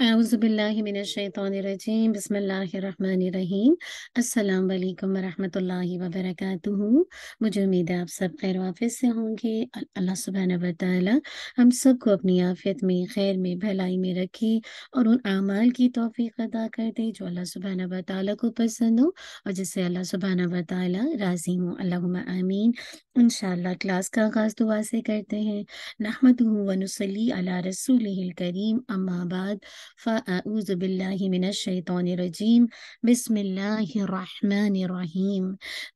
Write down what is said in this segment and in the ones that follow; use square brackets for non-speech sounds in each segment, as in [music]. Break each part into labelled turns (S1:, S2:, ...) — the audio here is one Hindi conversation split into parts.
S1: अज़बिल्लिमिनशैतरजीम बसमीम अल्लाम
S2: मुझे उम्मीद है आप सब खैर वाफिस से होंगे अल्लाह सुबहान वाली हम अपनी आफियत में खैर में भलाई में रखे और उन अमाल की तोफ़ी अदा कर दे जो अल्लाह सुबहान वाली को पसंद हो और जिससे अल्लाह सुबहान वाली राज़ी हों अल्लाह आमीन इन क्लास का आगाज़ दुआ से करते हैं नहमद वनसली अला रसूल करीम अम्माबाद فأعوذ بالله من الشيطان الرجيم بسم الله الرحمن الرحيم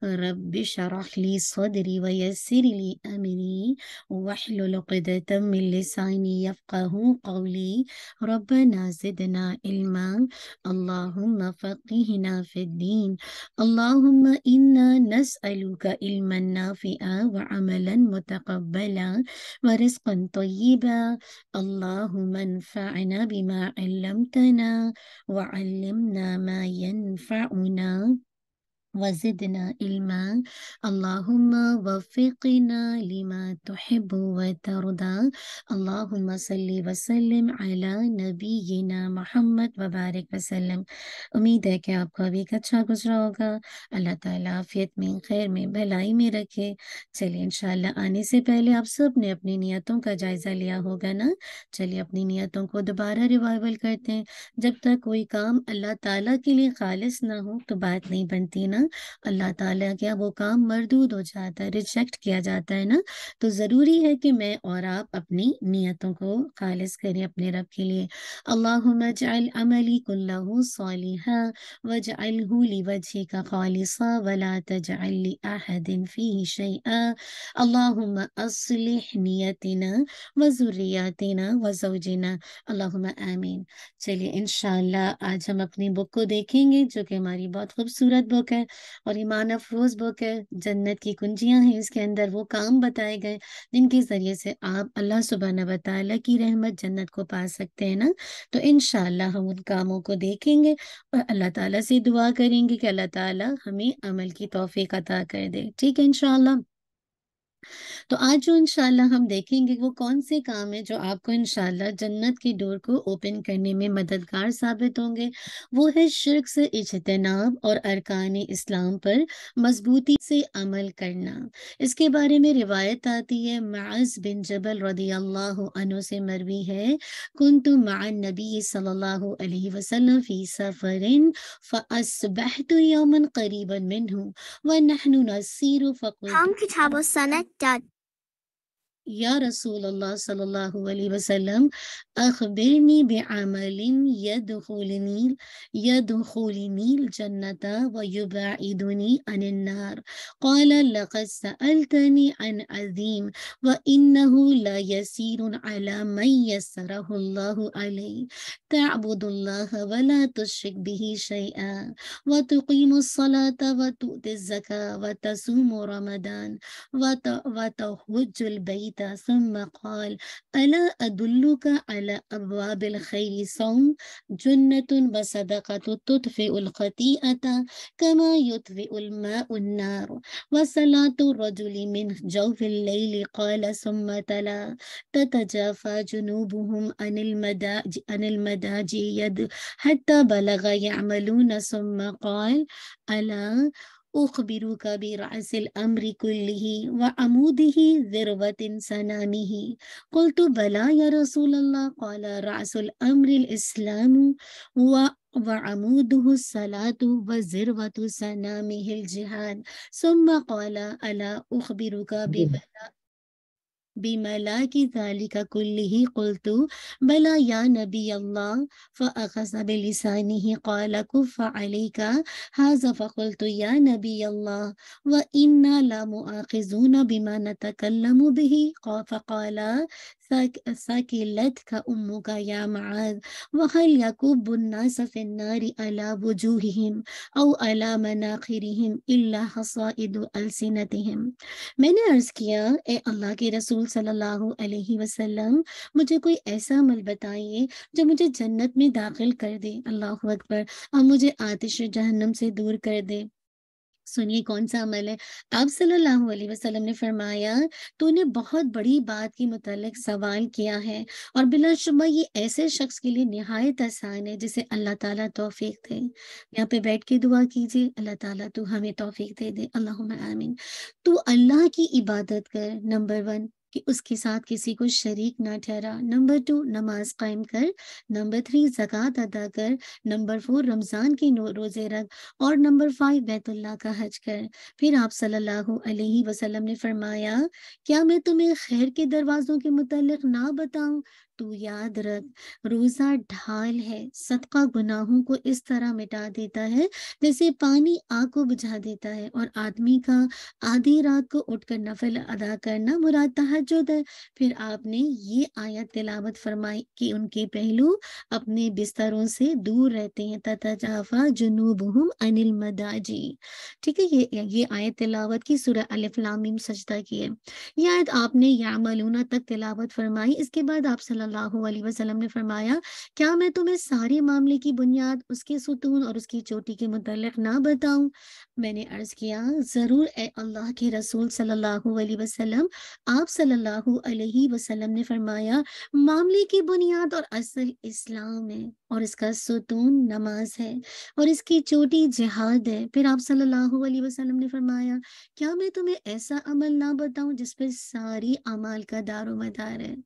S2: رب شرح لي صدري ويسر لي أمري واحلل عقدة من لساني يفقه قولي ربنا زدنا علما اللهم فقهنا في الدين اللهم إنا نسألك علما نافعا وعملا متقبلا ورزقا طيبا اللهم انفعنا بما علمنا علمتنا وعلمنا ما ينفعنا وزدنا علما اللهم وفقنا لما تحب وترضى اللهم صل वसल्लम अला नबीना मोहम्मद वबारक वसल्लम उम्मीद है कि आपका वीक अच्छा गुजरा होगा अल्लाह ताला आफियत में खैर में भलाई में रखे चलिए इंशाल्लाह आने से पहले आप सब ने अपनी नियतों का जायज़ा लिया होगा ना चलिए अपनी नियतों को दोबारा रिवाइवल करते हैं जब तक कोई काम अल्लाह ताला के लिए खालिश ना हो तो बात नहीं बनती ना अल्लाह ताला क्या वो काम मरदूद हो जाता है रिजेक्ट किया जाता है ना तो ज़रूरी है कि मैं और आप अपनी नियतों को खालिज करें अपने रब के लिए आमीन चलिए इंशाल्लाह आज हम अपनी बुक को देखेंगे जो कि हमारी बहुत खूबसूरत बुक है और ईमान अफरोज बुक है जन्नत की कुंजियाँ हैं इसके अंदर वो काम बताए गए जिनके ज़रिए से आप अल्लाह सुबहाना वाली की रहमत जन्नत को पा सकते हैं ना तो इन हम उन कामों को देखेंगे और अल्लाह ताला से दुआ करेंगे कि अल्लाह ताला हमें अमल की तोफ़ी अता कर दे ठीक है इनशाला तो आज जो इनशाला हम देखेंगे वो कौन से काम है जो आपको इनशाला जन्नत की डोर को ओपन करने में मददगार साबित होंगे वो है शिरक से इजतनाब और अरकान इस्लाम पर मजबूती से अमल करना इसके बारे में रिवायत आती है माज बिन जबल रदी से मरवी है कुन तो मान नबी सल्लल्लाहु अलैहि वसल्लम फी सफरिन فأصبحت يوما قريبا منه सनत dot يا رسول الله صلى الله عليه وسلم أخبرني بعمل يدخلني يدخلني الجنة ويبعدني عن النار قال لقد سألتني عن عظيم وإنه لا يسير على من يسره الله عليه تعبد الله ولا تشرك به شيئا وتقيم الصلاة وتؤتي الزكاة وتصوم رمضان وتهج البيت ميتا ثم قال ألا أدلك على أبواب الخير صوم جنة وصدقة تطفئ الخطيئة كما يطفئ الماء النار وصلاة الرجل من جوف الليل قال ثم تلا تتجافى جنوبهم عن المداج عن المداج يد حتى بلغ يعملون ثم قال ألا أخبرك برأس الأمر كله وعموده ذروة سنامه قلت بلى يا رسول الله قال رأس الأمر الإسلام و وعموده الصلاة وذروة سنامه الجهاد ثم قال ألا أخبرك ببلاء بملاك ذلك كله قلت بلى يا نبي الله فأخذ بلسانه قال كف عليك هذا فقلت يا نبي الله وإنا لمؤاخذون بما نتكلم به فقال ثاكلتك امك يا معاذ وهل يكب الناس في النار على وجوههم او على مناخرهم الا حصائد السنتهم मैंने अर्ज किया ए अल्लाह के रसूल सल्लल्लाहु अलैहि वसल्लम मुझे कोई ऐसा अमल बताइए जो मुझे जन्नत में दाखिल कर दे अल्लाह अकबर और मुझे आतिश जहन्नम से दूर कर दे सुनिए कौन सा अमल है आप सल्लल्लाहु अलैहि वसल्लम ने फरमाया तूने बहुत बड़ी बात के मुतालिक सवाल किया है और बिलाशुबा ये ऐसे शख्स के लिए नहायत आसान है जिसे अल्लाह ताला तौफीक दे यहाँ पे बैठ के दुआ कीजिए अल्लाह ताला तू हमें तौफीक दे दे अल्लाह आमीन तू अल्लाह की इबादत कर नंबर वन कि उसके साथ किसी को शरीक ना ठहरा नंबर टू नमाज कायम कर नंबर थ्री जक़ात अदा कर नंबर फोर रमज़ान के रोज़े रख और नंबर फाइव बैतुल्ला का हज कर फिर आप सल्लल्लाहु अलैहि वसल्लम ने फरमाया क्या मैं तुम्हें खैर के दरवाज़ों के मुतलक ना बताऊं तू याद रख रोजा ढाल है सदका गुनाहों को इस तरह मिटा देता है जैसे पानी आग को बुझा देता है और आदमी का आधी रात को उठकर नफल अदा करना मुराद तहजद है फिर आपने ये आयत तिलावत फरमाई कि उनके पहलू अपने बिस्तरों से दूर रहते हैं तथा जाफा जुनूब हम अनिल मदाजी ठीक है ये ये आयत तिलावत की सुरह अलिफ्लामीम सजदा की है ये आयत आपने यामलूना तक तिलावत फरमाई इसके बाद आप सला सल्लल्लाहु अलैहि वसल्लम ने फरमाया क्या मैं तुम्हें सारे मामले की बुनियाद उसके सुतून और उसकी चोटी के मुतलक ना बताऊं मैंने अर्ज किया ज़रूर ए अल्लाह के रसूल सल्लल्लाहु अलैहि वसल्लम आप सल्लल्लाहु अलैहि वसल्लम ने फरमाया मामले की बुनियाद और असल इस्लाम है और इसका सुतून नमाज है और इसकी चोटी जिहाद है फिर आप सल्लल्लाहु अलैहि वसल्लम ने फरमाया क्या मैं तुम्हें ऐसा अमल ना बताऊं जिस पर सारी अमाल का दारो मदार है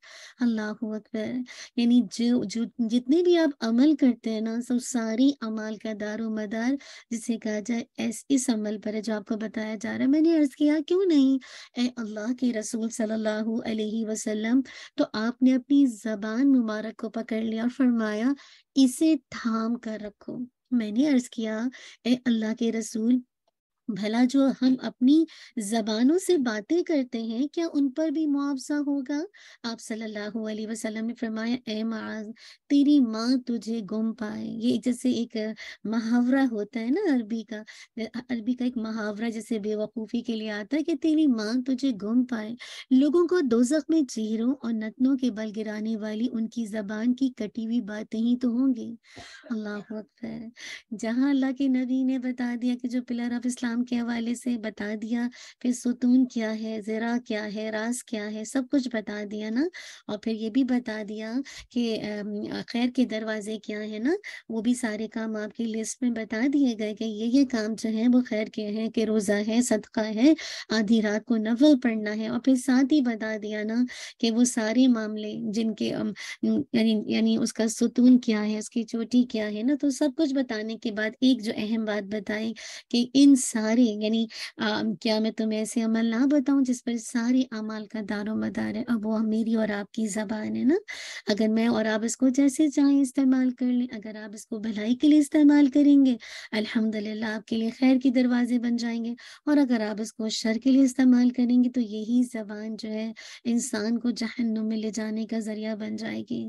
S2: अल्लाह अकबर यानी जो जो जितने भी आप अमल करते हैं ना सब सारी अमाल का दारो मदार जिसे कहा जाए ऐस इस अमल पर है जो आपको बताया जा रहा है मैंने अर्ज किया क्यों नहीं ए अल्लाह के रसूल सल्लल्लाहु अलैहि वसल्लम तो आपने अपनी जबान मुबारक को पकड़ लिया और फरमाया इसे थाम कर रखो मैंने अर्ज किया ए अल्लाह के रसूल भला जो हम अपनी जबानों से बातें करते हैं क्या उन पर भी मुआवजा होगा आप सल्लल्लाहु अलैहि वसल्लम ने फरमाया ए माज तेरी माँ तुझे गुम पाए ये जैसे एक महावरा होता है ना अरबी का अरबी का एक महावरा जैसे बेवकूफ़ी के लिए आता है कि तेरी माँ तुझे गुम पाए लोगों को दोजख में चेहरों और नतनों के बल गिराने वाली उनकी जबान की कटी हुई बातें ही तो होंगी अल्लाह जहाँ अल्लाह के नबी ने बता दिया कि जो पिलर ऑफ इस्लाम नाम के हवाले से बता दिया फिर सुतून क्या है ज़रा क्या है रास क्या है सब कुछ बता दिया ना और फिर ये भी बता दिया कि खैर के दरवाजे क्या है ना वो भी सारे काम आपकी लिस्ट में बता दिए गए कि ये ये काम जो है वो खैर के हैं कि रोज़ा है सदका है आधी रात को नफल पढ़ना है और फिर साथ ही बता दिया ना कि वो सारे मामले जिनके यानी यानी उसका सुतून क्या है उसकी चोटी क्या है ना तो सब कुछ बताने के बाद एक जो अहम बात बताई कि इन सारे सारे यानी क्या मैं तुम्हें ऐसे अमल ना बताऊं जिस पर सारे अमाल का दारो मदार है अब वो मेरी और आपकी जबान है ना अगर मैं और आप इसको जैसे चाहें इस्तेमाल कर लें अगर आप इसको भलाई के लिए इस्तेमाल करेंगे अलहमदल्ला आपके लिए खैर के दरवाजे बन जाएंगे और अगर आप इसको शर के लिए इस्तेमाल करेंगे तो यही जबान जो है इंसान को जहन्नुम में ले जाने का जरिया बन जाएगी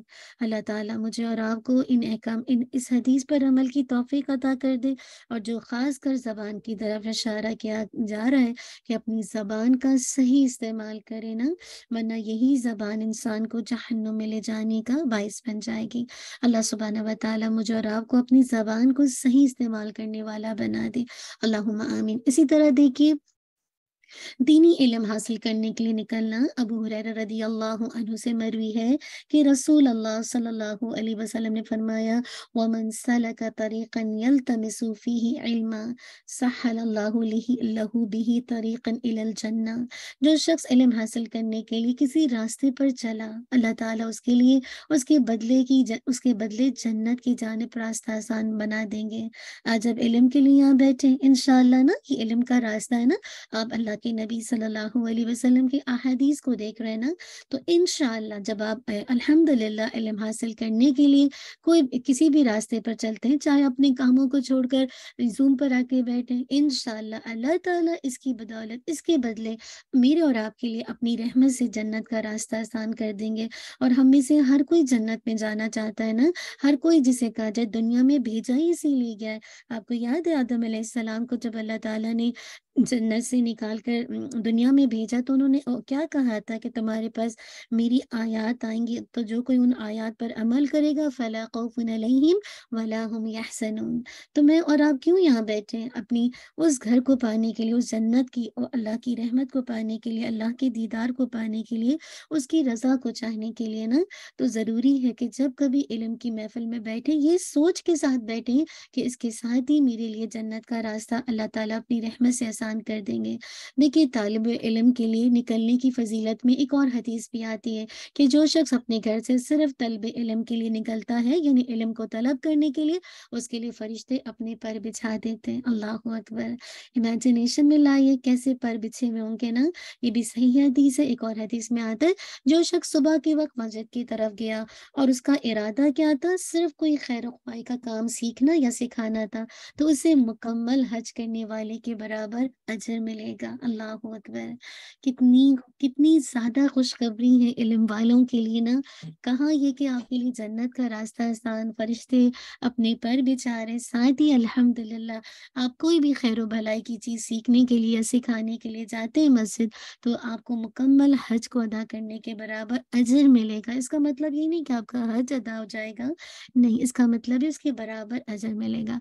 S2: अल्लाह ताला मुझे और आपको इन अहकाम इन इस हदीस पर अमल की तोफ़ी अदा कर दे और जो ख़ास कर जबान की तरफ इशारा किया जा रहा है कि अपनी ज़बान का सही इस्तेमाल करें ना वरना यही ज़बान इंसान को जहन्नुम में ले जाने का बायस बन जाएगी अल्लाह सुबहाना वाली मुझे और आपको अपनी ज़बान को सही इस्तेमाल करने वाला बना दे अल्लाह आमीन इसी तरह देखिए दीनी इलम हासिल करने के लिए निकलना अबू हुरैरा रदी अल्लाह से मरवी है कि रसूल अल्लाह सल्लल्लाहु अलैहि वसल्लम ने फरमाया वमन सलक तरीकन यल्तमिसु फीहि इल्मा सहलल्लाहु लहू बिही तरीकन इलल जन्ना जो शख्स इलम हासिल करने के लिए किसी रास्ते पर चला अल्लाह ताला उसके लिए उसके बदले की ज, उसके बदले जन्नत की जानब रास्ता आसान बना देंगे आज जब इलम के लिए यहाँ बैठे इनशाला ना कि इलम का रास्ता है ना आप अल्लाह के नबी सल्लल्लाहु अलैहि वसल्लम की अहदीस को देख रहे हैं ना तो इन जब आप अल्हम्दुलिल्लाह हासिल करने के लिए कोई किसी भी रास्ते पर चलते हैं चाहे अपने कामों को छोड़कर जूम पर आके बैठे इन अल्लाह ताला इसकी बदौलत इसके बदले मेरे और आपके लिए अपनी रहमत से जन्नत का रास्ता आसान कर देंगे और हम में से हर कोई जन्नत में जाना चाहता है ना हर कोई जिसे कहा जाए दुनिया में भेजा ही इसीलिए गया है आपको याद है आदम को जब अल्लाह तला ने जन्नत से निकाल कर दुनिया में भेजा तो उन्होंने क्या कहा था कि तुम्हारे पास मेरी आयात आएंगी तो जो कोई उन आयात पर अमल करेगा फला खौफन तो मैं और आप क्यों यहाँ बैठे हैं अपनी उस घर को पाने के लिए उस जन्नत की और अल्लाह की रहमत को पाने के लिए अल्लाह के दीदार को पाने के लिए उसकी रज़ा को चाहने के लिए ना तो ज़रूरी है कि जब कभी इलम की महफिल में बैठे ये सोच के साथ बैठे कि इसके साथ ही मेरे लिए जन्नत का रास्ता अल्लाह ताला अपनी रहमत से आसान कर देंगे देखिए तालब इलम के लिए निकलने की फजीलत में एक और हदीस भी आती है कि जो शख्स अपने घर से सिर्फ तलब इलम के लिए निकलता है यानी इलम को तलब करने के लिए उसके लिए फरिश्ते अपने पर बिछा देते हैं अल्लाह अकबर इमेजिनेशन में लाइए कैसे पर बिछे हुए होंगे ना ये भी सही हदीस है एक और हदीस में आता है जो शख्स सुबह के वक्त मस्जिद की तरफ गया और उसका इरादा क्या था सिर्फ कोई खैर खुआई का काम सीखना या सिखाना था तो उसे मुकम्मल हज करने वाले के बराबर अजर मिलेगा अल्लाह अकबर कितनी कितनी ज्यादा खुशखबरी है इलम वालों के लिए ना कहा ये कि आपके लिए जन्नत का रास्ता आसान फरिश्ते अपने पर बेचारे साथ ही अल्हम्दुलिल्लाह आप कोई भी खैर भलाई की चीज़ सीखने के लिए सिखाने के लिए जाते हैं मस्जिद तो आपको मुकम्मल हज को अदा करने के बराबर अजर मिलेगा इसका मतलब ये नहीं कि आपका हज अदा हो जाएगा नहीं इसका मतलब है इसके बराबर अजर मिलेगा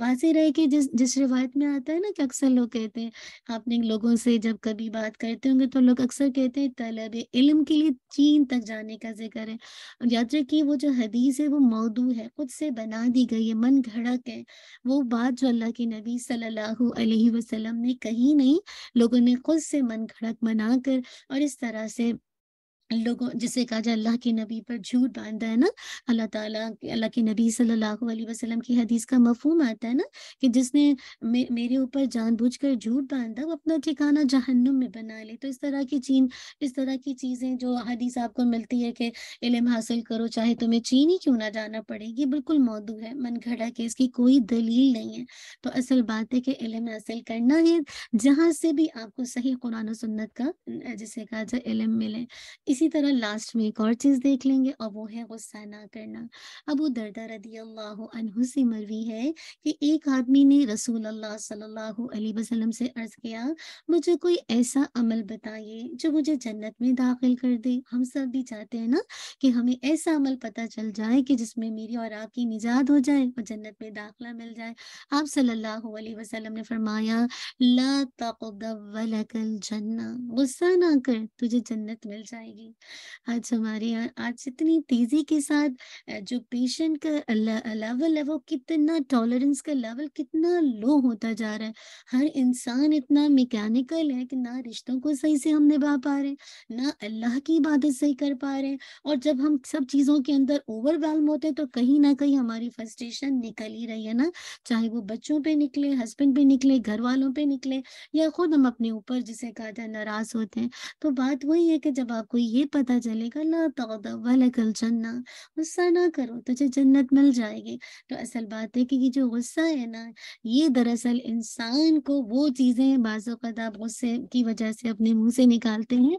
S2: वाजी रहे कि जिस जिस रिवायत में आता है ना कि अक्सर लोग कहते हैं आपने लोगों से जब कभी बात करते होंगे तो लोग अक्सर कहते हैं तलब इल्म के लिए चीन तक जाने का जिक्र है और यात्रा की वो जो हदीस है वो मौदू है खुद से बना दी गई है मन घड़क है वो बात जो अल्लाह के नबी सल्लल्लाहु अलैहि वसल्लम ने कही नहीं लोगों ने खुद से मन घड़क बनाकर और इस तरह से लोगों जिसे कहा जाए अल्लाह के नबी पर झूठ बांधता है ना अल्लाह ताला अल्लाह के नबी सल्लल्लाहु अलैहि वसल्लम की हदीस का मफहम आता है ना कि जिसने मे, मेरे ऊपर जानबूझकर झूठ बांधा वो अपना ठिकाना जहन्नुम में बना ले तो इस तरह की चीन इस तरह की चीज़ें जो हदीस आपको मिलती है कि इलम हासिल करो चाहे तुम्हें चीन ही क्यों ना जाना पड़े ये बिल्कुल मौदू है मन घड़ा के इसकी कोई दलील नहीं है तो असल बात है कि इलम हासिल करना है जहाँ से भी आपको सही कुरान सुन्नत का जिसे कहा जाए इलम मिले इसी इसी तरह लास्ट में एक और चीज़ देख लेंगे और वो है गुस्सा ना करना अबू दरदा रदी अल्लाह से मरवी है कि एक आदमी ने रसूल अल्लाह सल्लल्लाहु अलैहि वसल्लम से अर्ज़ किया मुझे कोई ऐसा अमल बताइए जो मुझे जन्नत में दाखिल कर दे हम सब भी चाहते हैं ना कि हमें ऐसा अमल पता चल जाए कि जिसमें मेरी और आपकी निजात हो जाए और जन्नत में दाखिला मिल जाए आप सल्लाह वसलम ने फरमाया जन्ना गुस्सा ना कर तुझे जन्नत मिल जाएगी जी आज हमारे यहाँ आज इतनी तेजी के साथ जो पेशेंट का लेवल है वो कितना टॉलरेंस का लेवल कितना लो होता जा रहा है हर इंसान इतना मैकेनिकल है कि ना रिश्तों को सही से हम निभा पा रहे ना अल्लाह की इबादत सही कर पा रहे हैं और जब हम सब चीज़ों के अंदर ओवरवेलम होते हैं तो कहीं ना कहीं हमारी फर्स्ट्रेशन निकल ही रही है ना चाहे वो बच्चों पे निकले हस्बैंड पे निकले घर वालों पे निकले या खुद हम अपने ऊपर जिसे कहा जाए नाराज होते हैं तो बात वही है कि जब आपको कोई ये पता चलेगा ना तौदा तो वाला कल जन्ना गुस्सा ना करो तुझे जन्नत मिल जाएगी तो असल बात है कि ये जो गुस्सा है ना ये दरअसल इंसान को वो चीज़ें बाज़ात आप गुस्से की वजह से अपने मुंह से निकालते हैं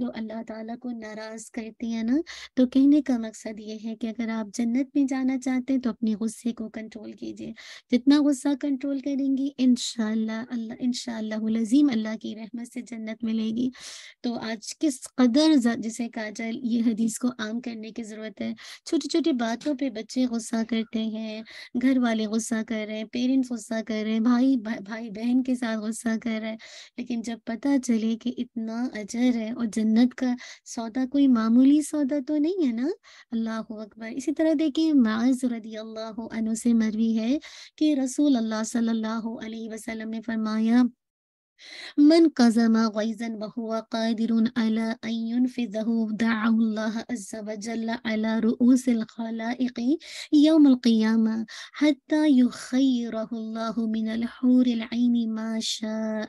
S2: जो अल्लाह ताला को नाराज़ करती है ना तो कहने का मकसद ये है कि अगर आप जन्नत में जाना चाहते हैं तो अपने गुस्से को कंट्रोल कीजिए जितना गुस्सा कंट्रोल करेंगी इनशाला अल्लाह अल्लाह की रहमत से जन्नत मिलेगी तो आज किस कदर जिसे कहा जाए ये हदीस को आम करने की ज़रूरत है छोटी छोटी बातों पे बच्चे गुस्सा करते हैं घर वाले गुस्सा कर रहे हैं पेरेंट्स गुस्सा कर रहे हैं भाई भा, भाई बहन के साथ गुस्सा कर रहे हैं लेकिन जब पता चले कि इतना अजर है और जन्नत का सौदा कोई मामूली सौदा तो नहीं है ना अल्लाह अकबर इसी तरह देखिए माज अल्लाह से मरवी है कि रसूल अल्लाह सल्लाह वसलम ने फरमाया من قزم غيزا وهو قادر على أن ينفذه دعاه الله عز وجل على رؤوس الخلائق يوم القيامة حتى يخيره الله من الحور العين ما شاء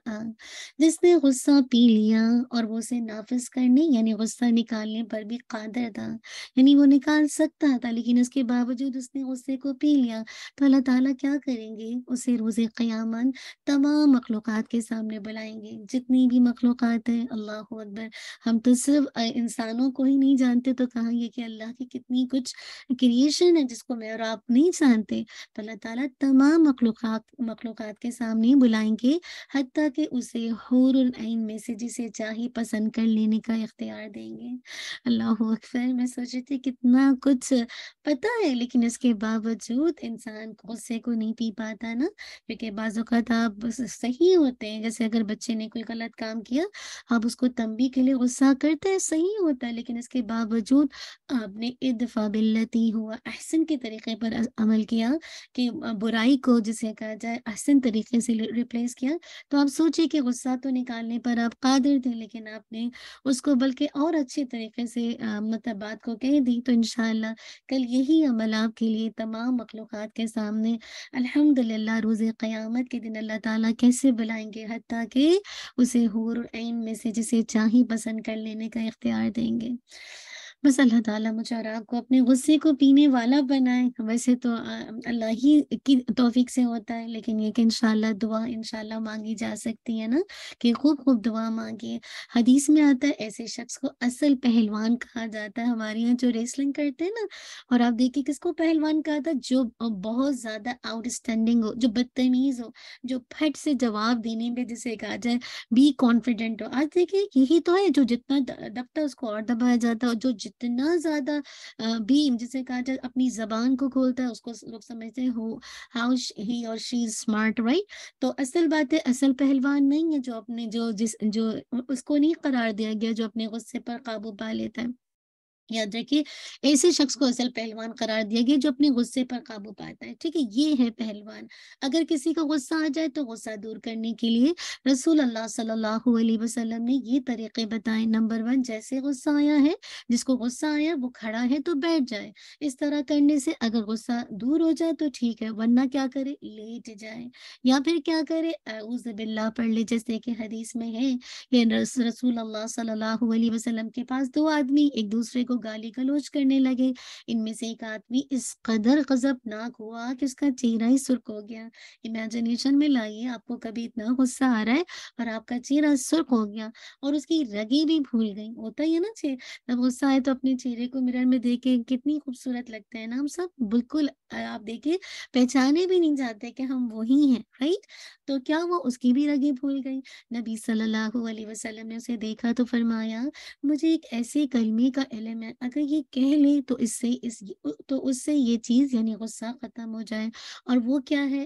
S2: جس نے غصہ پی لیا اور وہ اسے نافذ کرنے یعنی يعني غصہ نکالنے پر بھی قادر تھا یعنی يعني وہ نکال سکتا تھا لیکن اس کے باوجود اس نے غصے کو پی لیا تو اللہ تعالیٰ کیا کریں گے اسے روز قیامت تمام مخلوقات کے سامنے में बुलाएंगे जितनी भी मखलूकत है अल्लाह अकबर हम तो सिर्फ इंसानों को ही नहीं जानते तो कहेंगे कि अल्लाह की कितनी कुछ क्रिएशन है जिसको मैं और आप नहीं जानते तो अल्लाह ताला तमाम मखलूक मखलूक के सामने बुलाएंगे हती कि उसे हौरन में से जिसे चाहे पसंद कर लेने का इख्तियार देंगे अल्लाह अकबर मैं सोच रही थी कितना कुछ पता है लेकिन इसके बावजूद इंसान गुस्से को नहीं पी पाता ना क्योंकि बाज़ात आप सही होते हैं जैसे अगर बच्चे ने कोई गलत काम किया आप उसको तंबी के लिए गुस्सा करते हैं सही होता है लेकिन इसके बावजूद आपने इतफा बिल्लती हुआ अहसन के तरीके पर अमल किया कि बुराई को जिसे कहा जाए अहसन तरीके से रिप्लेस किया तो आप सोचिए कि गुस्सा तो निकालने पर आप कादिर थे लेकिन आपने उसको बल्कि और अच्छे तरीके से मतलब बात को कह दी तो इनशाला कल यही अमल आपके लिए तमाम मखलूक के सामने अल्हम्दुलिल्लाह रोज़ क़्यामत के दिन अल्लाह ताला कैसे बुलाएंगे हती ताकि के उसे हूर में से जिसे चाहे पसंद कर लेने का इख्तियार देंगे बस अल्लाह ताला मुझे और आपको अपने गुस्से को पीने वाला बनाए वैसे तो अल्लाह ही की तोफीक से होता है लेकिन ये कि इन दुआ इन मांगी जा सकती है ना कि खूब खूब दुआ मांगिए हदीस में आता है ऐसे शख्स को असल पहलवान कहा जाता है हमारे यहाँ जो रेसलिंग करते हैं ना और आप देखिए किसको पहलवान कहा था जो बहुत ज्यादा आउटस्टैंडिंग हो जो बदतमीज हो जो फट से जवाब देने में जिसे कहा जाए बी कॉन्फिडेंट हो आज देखिए यही तो है जो जितना दबता है उसको और दबाया जाता है जो जितना ज्यादा भीम जिसे कहा जाए अपनी जबान को खोलता है उसको लोग समझते हैं हो हाउ ही और शी इज स्मार्ट राइट तो असल बात है असल पहलवान नहीं है जो अपने जो जिस जो उसको नहीं करार दिया गया जो अपने गुस्से पर काबू पा लेता है याद रखिए ऐसे शख्स को असल पहलवान करार दिया गया जो अपने गुस्से पर काबू पाता है ठीक है ये है पहलवान अगर किसी का गुस्सा आ जाए तो गुस्सा दूर करने के लिए रसूल अल्लाह सल्लल्लाहु अलैहि वसल्लम ने ये तरीके बताए नंबर वन जैसे गुस्सा आया है जिसको गुस्सा आया वो खड़ा है तो बैठ जाए इस तरह करने से अगर गुस्सा दूर हो जाए तो ठीक है वरना क्या करे लेट जाए या फिर क्या करे बिल्ला पढ़ ले जैसे कि हदीस में है कि रसूल अल्लाह सल्लल्लाहु अलैहि वसल्लम के पास दो आदमी एक दूसरे को गाली गलोच करने लगे इनमें से एक आदमी इस कदर गजबनाक हुआ कि उसका चेहरा ही सुर्ख हो गया इमेजिनेशन में लाइए आपको कभी इतना गुस्सा आ रहा है और आपका चेहरा सुर्ख हो गया और उसकी रगी भी भूल गई होता ही है ना चे जब गुस्सा आए तो अपने चेहरे को मिरर में देखे कितनी खूबसूरत लगता है ना हम सब बिल्कुल आप देखे पहचाने भी नहीं जाते कि हम वही हैं राइट तो क्या वो उसकी भी रगी भूल गई नबी सल्लल्लाहु अलैहि वसल्लम ने उसे देखा तो फरमाया मुझे एक ऐसे कलमे का इलम है अगर ये कह ले तो इससे इस तो उससे ये चीज़ यानी गुस्सा ख़त्म हो जाए और वो क्या है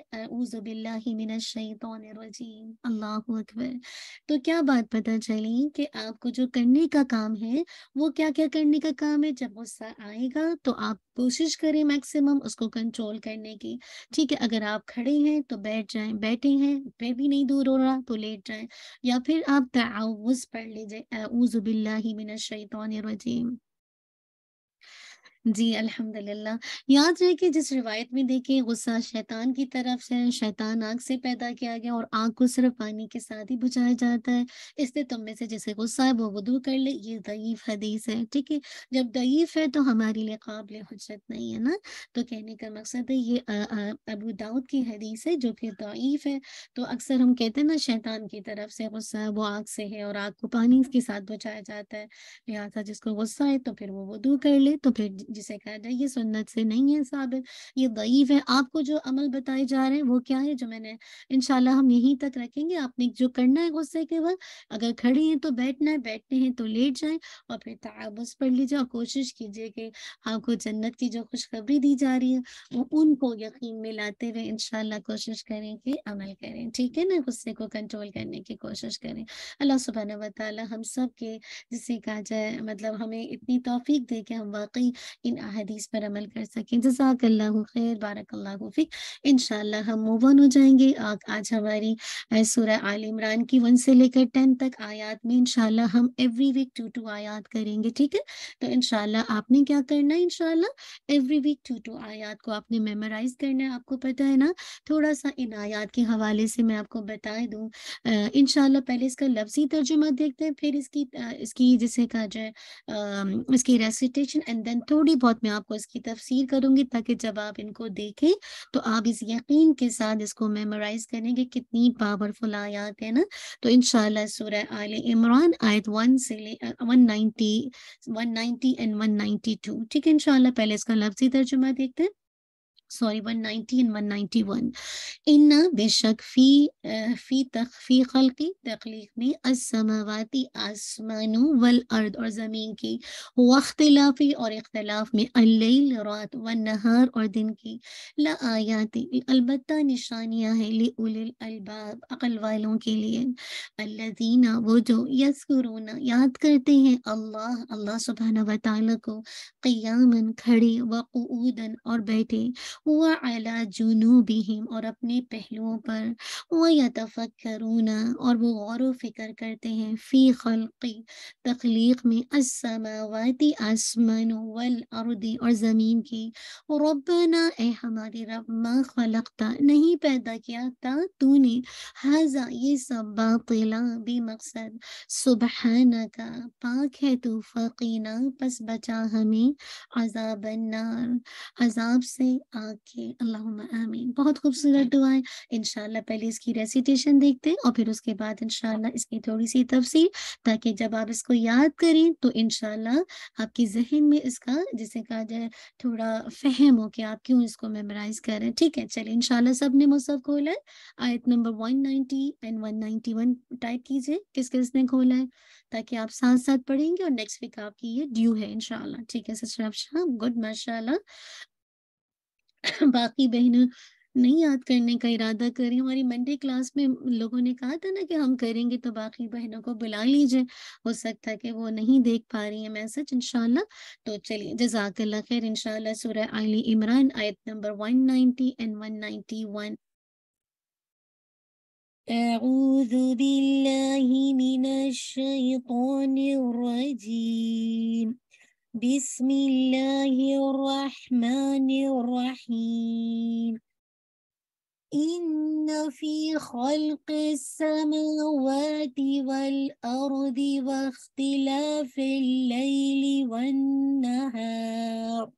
S2: अल्लाह अकबर तो क्या बात पता चली कि आपको जो करने का काम है वो क्या क्या करने का काम है जब गुस्सा आएगा तो आप कोशिश करें मैक्सिमम उसको कंट्रोल करने की ठीक है अगर आप खड़े हैं तो बैठ जाएं बैठे हैं फिर भी नहीं दूर हो रहा तो लेट जाएं या फिर आप ताउज़ पढ़ लीजिए ऊजुबिल्ला रजीम जी अल्हम्दुलिल्लाह याद रहे कि जिस रिवायत में देखिए गुस्सा शैतान की तरफ से शैतान आग से पैदा किया गया और आग को सिर्फ पानी के साथ ही बुझाया जाता है इसलिए तुम में से जिसे गुस्सा है वो वदू कर ले ये दईफ हदीस है ठीक है जब दईफ है तो हमारे लिए काबिल हजरत नहीं है ना तो कहने का मकसद है ये अबू दाऊद की हदीस है जो कि दईफ है तो अक्सर हम कहते हैं ना शैतान की तरफ से गुस्सा वो आग से है और आग को पानी के साथ बुझाया जाता है लिहाजा जिसको गुस्सा है तो फिर वो वदू कर ले तो फिर जिसे कहा जाए ये सुन्नत से नहीं है साबित ये दईफ है आपको जो अमल बताए जा रहे हैं वो क्या है जो मैंने इनशाला हम यहीं तक रखेंगे आपने जो करना है गुस्से के वक्त अगर खड़े हैं तो बैठना है बैठते हैं तो लेट जाए और फिर तबस पढ़ लीजिए और कोशिश कीजिए कि आपको जन्नत की जो खुशखबरी दी जा रही है वो उनको यकीन में लाते हुए इनशाला कोशिश करें कि अमल करें ठीक है ना गुस्से को कंट्रोल करने की कोशिश करें अल्लाह सुबहाना वाली हम सब के जिसे कहा जाए मतलब हमें इतनी तोफीक दे कि हम वाकई इन अहदीस पर अमल कर सकें अल्लाह खैर बारकल्ला फिक इन हम ऑन हो जाएंगे आज हमारी सूरह आल इमरान की वन से लेकर टेन तक आयात में इनशाला हम एवरी वीक टू टू आयात करेंगे ठीक है तो इनशाला आपने क्या करना है इनशाला एवरी वीक टू टू आयात को आपने मेमोराइज करना है आपको पता है ना थोड़ा सा इन आयात के हवाले से मैं आपको बता दूँ इनशाला पहले इसका लफ्जी तर्जुमा देखते हैं फिर इसकी इसकी जिसे कहा जाए इसकी रेसिटेशन एंड देन थोड़ी थोड़ी बहुत मैं आपको इसकी तफसीर करूंगी ताकि जब आप इनको देखें तो आप इस यकीन के साथ इसको मेमोराइज करें कि कितनी पावरफुल आयात है ना तो इन सूर्य आल इमरान आयत वन से ले one ninety one ninety and one ninety two ठीक है इनशाला पहले इसका लफ्जी तर्जुमा देखते हैं सॉरी 190 एंड 191 इन्ना बेशक फी फी तखफी खल्की तख्लीक में असमावाती आसमानों वल अर्द और ज़मीन की वख्तलाफी और इख्तलाफ में अल्लैल रात व नहार और दिन की ला आयाती अलबत्ता निशानियाँ हैं ले उलिल अलबाब अकल वालों के लिए अल्लजीना वो जो यसकुरूना याद करते हैं अल्लाह अल्लाह सुबहाना व को क़यामन खड़े व और बैठे व अला बिहिम और अपने पहलुओं पर व करूना और वो गौर वफिक्र करते हैं फ़ी खलकी तख्लीक में असमावती आसमान वल अरदी और ज़मीन की रबना ए हमारे रब माँ खलकता नहीं पैदा किया था तूने हाजा ये सब बातिला बे मकसद न का पाक है तू फ़कीना बस बचा हमें अजाब नार अजाब से आ अल्लाह की अल्लाह आमीन बहुत खूबसूरत दुआ है इनशाला पहले इसकी रेसिटेशन देखते हैं और फिर उसके बाद इनशाला इसकी थोड़ी सी तफसी ताकि जब आप इसको याद करें तो इनशाला आपके जहन में इसका जिसे कहा जाए थोड़ा फहम हो कि आप क्यों इसको मेमोराइज कर रहे हैं ठीक है चलिए इनशाला सब ने मुसफ खोला है आयत नंबर वन एंड वन टाइप कीजिए किस किस ने खोला है ताकि आप साथ साथ पढ़ेंगे और नेक्स्ट वीक आपकी ये ड्यू है इनशाला ठीक है सर गुड माशाला [coughs] बाकी बहनों नहीं याद करने का इरादा करें हमारी मंडे क्लास में लोगों ने कहा था ना कि हम करेंगे तो बाकी बहनों को बुला लीजिए हो सकता है कि वो नहीं देख पा रही है मैसेज इनशाला तो चलिए जजाक खैर इनशाला सूर्य आली इमरान आयत नंबर 190 एंड 191
S1: أعوذ بالله من الشيطان الرجيم بسم الله الرحمن الرحيم إن في خلق السماوات والأرض واختلاف الليل والنهار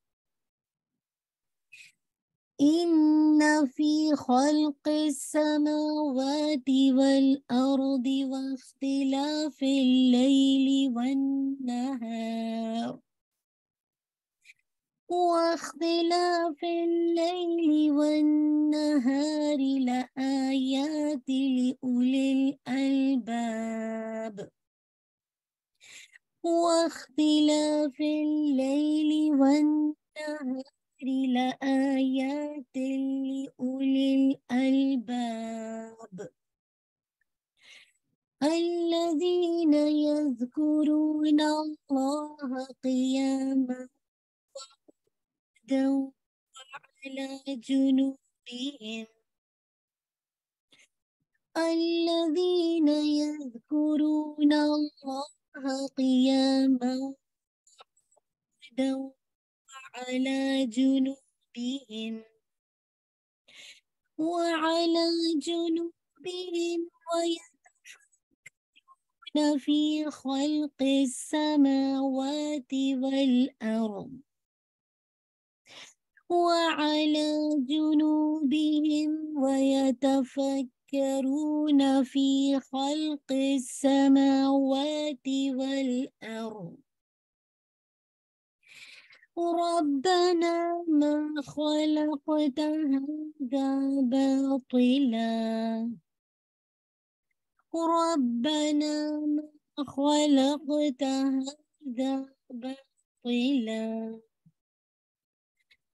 S1: إن في خلق السماوات والأرض واختلاف الليل والنهار واختلاف الليل والنهار لآيات لأولي الألباب واختلاف الليل والنهار لآيات لأولي الألباب الذين يذكرون الله قياماً هدى وعلى جنوبهم الذين يذكرون الله قياما وقعودا وعلى جنوبهم وعلى جنوبهم ويتفكرون في خلق السماوات والأرض وعلى جنوبهم ويتفكرون في خلق السماوات والأرض ربنا ما خلقت هذا باطلا ربنا ما خلقت هذا باطلا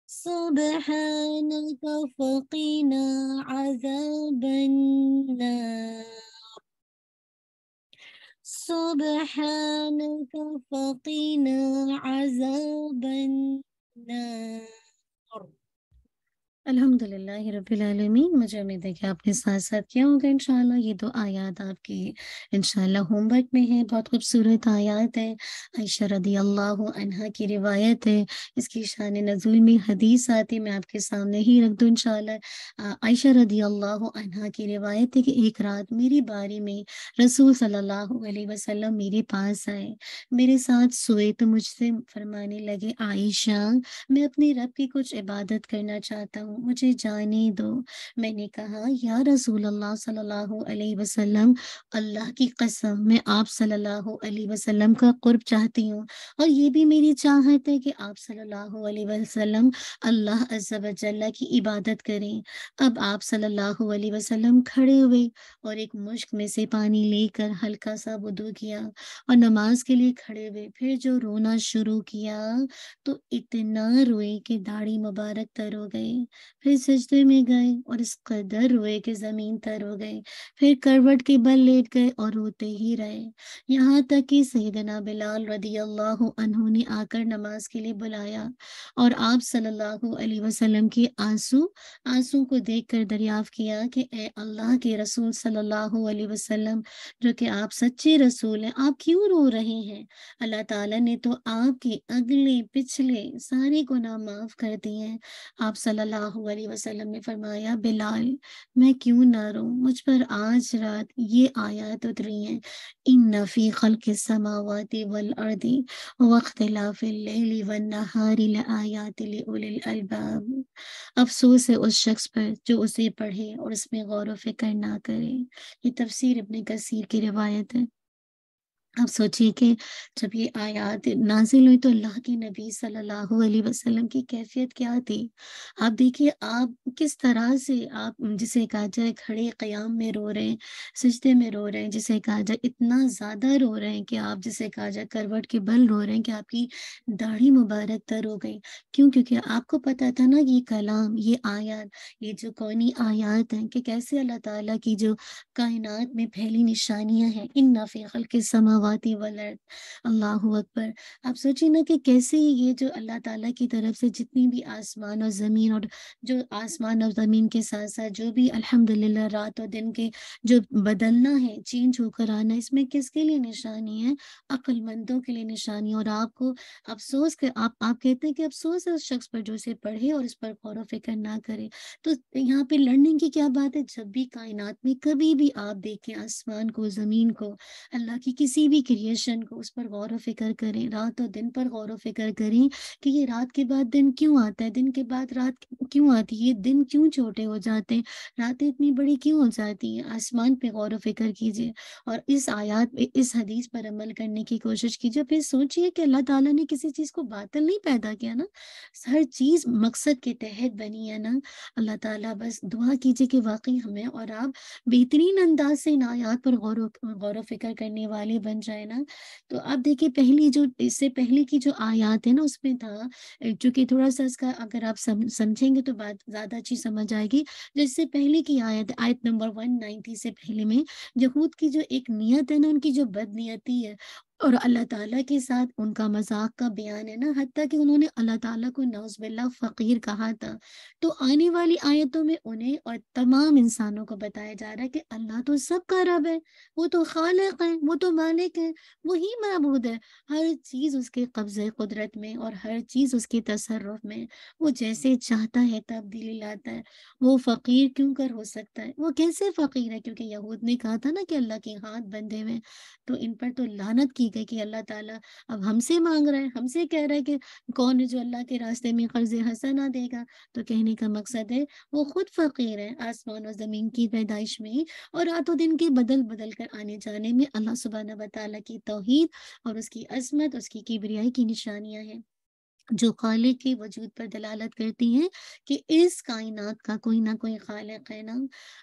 S1: سبحانك فقنا عذاب النار سبحانك فقنا عذاب النار अल्हम्दुलिल्लाह रबालमीन मुझे उम्मीद है कि
S2: आपने साथ साथ किया होगा इंशाल्लाह ये दो आयात आपकी इंशाल्लाह होमवर्क में है बहुत खूबसूरत आयात है आयशा रदी अल्लाह की रिवायत है इसकी शान नजूल में हदीस आती मैं आपके सामने ही रख दूँ इंशाल्लाह आयशा रदी अल्लाह की रिवायत है कि एक रात मेरी बारी में रसूल सल्लल्लाहु अलैहि वसल्लम मेरे पास आए मेरे साथ सोए तो मुझसे फरमाने लगे आयशा मैं अपने रब की कुछ इबादत करना चाहता हूँ मुझे जाने दो मैंने कहा या रसूल अल्लाह सल्लल्लाहु अलैहि वसल्लम अल्लाह की कसम मैं आप सल्लल्लाहु अलैहि वसल्लम का कुर्ब चाहती हूँ और ये भी मेरी चाहत है कि आप सल्लल्लाहु अलैहि वसल्लम अल्लाह अज्जल्ला की इबादत करें अब आप सल्लल्लाहु अलैहि वसल्लम खड़े हुए और एक मुश्क में से पानी लेकर हल्का सा वदू किया और नमाज के लिए खड़े हुए फिर जो रोना शुरू किया तो इतना रोए कि दाढ़ी मुबारक तर हो गई फिर सजदे में गए और इस कदर रोए कि जमीन तर हो गए फिर करवट के बल लेट गए और रोते ही रहे यहाँ तक कि सहीदना बिलाल रदी अल्लाह ने आकर नमाज के लिए बुलाया और आप सल्लल्लाहु अलैहि वसल्लम के आंसू आंसू को देखकर दरियाफ किया कि ए अल्लाह के रसूल सल्लल्लाहु अलैहि वसल्लम जो कि आप सच्चे रसूल हैं आप क्यों रो रहे हैं अल्लाह ताला ने तो आपके अगले पिछले सारे गुनाह माफ कर दिए हैं आप सल्लल्लाहु वसल्लम ने फरमाया बिलाल मैं क्यों ना रो मुझ पर आज रात ये आयात उतरी है इन नफ़ी खल के समावती वल अर्दी वख्तलाफिली व नहारी आयातलब अफसोस है उस शख्स पर जो उसे पढ़े और उसमें गौर व फिक्र ना करे ये तफसीर अपने कसीर की रिवायत है आप सोचिए कि जब ये आयात नाजिल हुई तो अल्लाह के नबी सल्लल्लाहु अलैहि वसल्लम की कैफियत क्या थी आप देखिए आप किस तरह से आप जिसे कहा जाए खड़े क्याम में रो रहे हैं सजते में रो रहे हैं जिसे कहा जाए इतना ज़्यादा रो रहे हैं कि आप जिसे कहा जाए करवट के बल रो रहे हैं कि आपकी दाढ़ी मुबारक तर हो गई क्यों क्योंकि आपको पता था ना ये कलाम ये आयात ये जो कौनी आयात है कि कैसे अल्लाह तला की जो कायनात में फैली निशानियाँ हैं इन नफे के समा फवाती वलर्द अल्लाह अकबर आप सोचिए ना कि कैसे ये जो अल्लाह ताला की तरफ से जितनी भी आसमान और ज़मीन और जो आसमान और ज़मीन के साथ साथ जो भी अल्हम्दुलिल्लाह रात और दिन के जो बदलना है चेंज होकर आना इसमें किसके लिए निशानी है अक्लमंदों के लिए निशानी और आपको अफसोस के आप आप कहते हैं कि अफसोस है उस शख्स पर जो उसे पढ़े और उस पर गौर फिक्र ना करे तो यहाँ पे लड़ने की क्या बात है जब भी कायनात में कभी भी आप देखें आसमान को ज़मीन को अल्लाह की किसी भी अपनी क्रिएशन को उस पर गौर फिक्र करें रात और दिन पर गौर फिक्र करें कि ये रात के बाद दिन क्यों आता है दिन के बाद रात क्यों आती है दिन क्यों छोटे हो जाते हैं रातें इतनी बड़ी क्यों हो जाती हैं आसमान पे गौर फिक्र कीजिए और इस आयात पे इस हदीस पर अमल करने की कोशिश कीजिए फिर सोचिए कि अल्लाह तला ने किसी चीज़ को बातल नहीं पैदा किया ना हर चीज़ मकसद के तहत बनी है ना अल्लाह ताला बस दुआ कीजिए कि वाकई हमें और आप बेहतरीन अंदाज से इन आयात पर गौर गौर फिक्र करने वाले बन बन जाए ना तो आप देखिए पहली जो इससे पहले की जो आयात है ना उसमें था कि थोड़ा सा इसका अगर आप सम, समझेंगे तो बात ज्यादा अच्छी समझ आएगी जिससे पहले की आयत आयत नंबर वन नाइनटी से पहले में यहूद की जो एक नीयत है ना उनकी जो बदनीयती है और अल्लाह ताला के साथ उनका मजाक का बयान है ना हती कि उन्होंने अल्लाह ताला को नौजबिल्ला फ़कीर कहा था तो आने वाली आयतों में उन्हें और तमाम इंसानों को बताया जा रहा है कि अल्लाह तो सबका रब है वो तो खालक है वो तो मालिक है वही महबूद है हर चीज़ उसके कब्जे कुदरत में और हर चीज़ उसके तसरफ में वो जैसे चाहता है तब्दीली लाता है वो फ़कीर क्यों कर हो सकता है वो कैसे फ़कीर है क्योंकि यहूद ने कहा था ना कि अल्लाह के हाथ बंधे हुए तो इन पर तो लानत की ठीक है कि अल्लाह ताला अब हमसे मांग रहा है हमसे कह रहा है कि कौन है जो अल्लाह के रास्ते में कर्ज हसना देगा तो कहने का मकसद है वो खुद फ़कीर है आसमान और ज़मीन की पैदाइश में ही और रातों दिन के बदल बदल कर आने जाने में अल्लाह सुबहाना बता की तोहद और उसकी अजमत उसकी किबरियाई की निशानियाँ हैं जो खालिक के वजूद पर दलालत करती हैं कि इस कायनात का कोई ना कोई खालिक है ना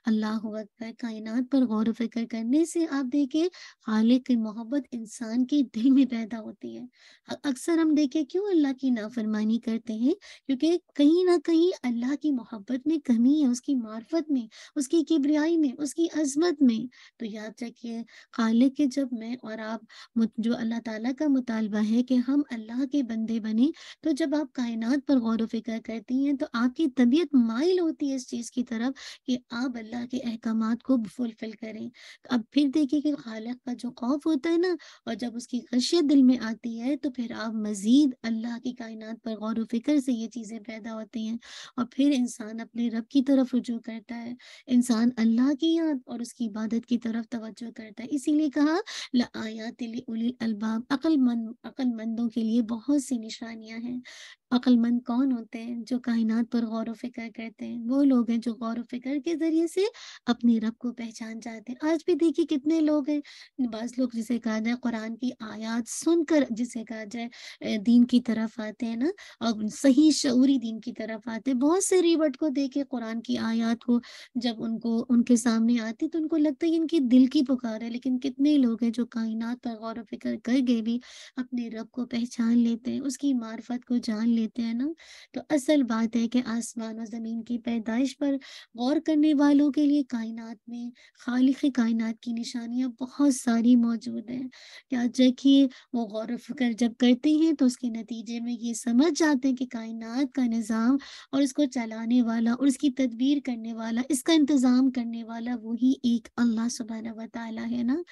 S2: अल्लाह अकबर कायनात पर गौर फिक्र करने से आप देखें खालिक की मोहब्बत इंसान के दिल में पैदा होती है अक्सर हम देखें क्यों अल्लाह की नाफरमानी करते हैं क्योंकि कहीं ना कहीं अल्लाह की मोहब्बत में कमी है उसकी मार्फत में उसकी किबरियाई में उसकी अजमत में तो याद रखिए खालिक के जब मैं और आप जो अल्लाह तला का मुतालबा है कि हम अल्लाह के बंदे बने तो जब आप कायनात पर गौर व फिक्र करती हैं तो आपकी तबीयत माइल होती है इस चीज़ की तरफ कि आप अल्लाह के अहकाम को फुलफिल करें अब फिर देखिए कि खालक का जो खौफ होता है ना और जब उसकी खशियत दिल में आती है तो फिर आप मज़ीद अल्लाह की कायनात पर गौर व फिक्र से ये चीज़ें पैदा होती हैं और फिर इंसान अपने रब की तरफ रुजू करता है इंसान अल्लाह की याद और उसकी इबादत की तरफ तवज्जो करता है इसीलिए कहा लायात अल्बाब अकलमंद अकलमंदों के लिए बहुत सी निशानियां हैं अक्लमंद कौन होते हैं जो कायनात पर गौर फिक्र करते हैं वो लोग हैं जो गौर फिक्र के ज़रिए से अपने रब को पहचान जाते हैं आज भी देखिए कितने लोग हैं बस लोग जिसे कहा जाए कुरान की आयात सुनकर जिसे कहा जाए दीन की तरफ आते हैं ना और सही शूरी दीन की तरफ आते हैं बहुत से रिवट को देखे कुरान की आयात को जब उनको उनके सामने आती तो उनको लगता है इनकी दिल की पुकार है लेकिन कितने लोग हैं जो कायनात पर गौर फिक्र करके भी अपने रब को पहचान लेते हैं उसकी मार्फत हकीकत को जान लेते हैं ना तो असल बात है कि आसमान और ज़मीन की पैदाइश पर गौर करने वालों के लिए कायनात में खालिख कायनात की निशानियां बहुत सारी मौजूद हैं याद रखिए वो गौर फिक्र जब करते हैं तो उसके नतीजे में ये समझ जाते हैं कि कायनात का निज़ाम और उसको चलाने वाला और उसकी तदबीर करने वाला इसका इंतज़ाम करने वाला वही एक अल्लाह सुबहाना वाली है ना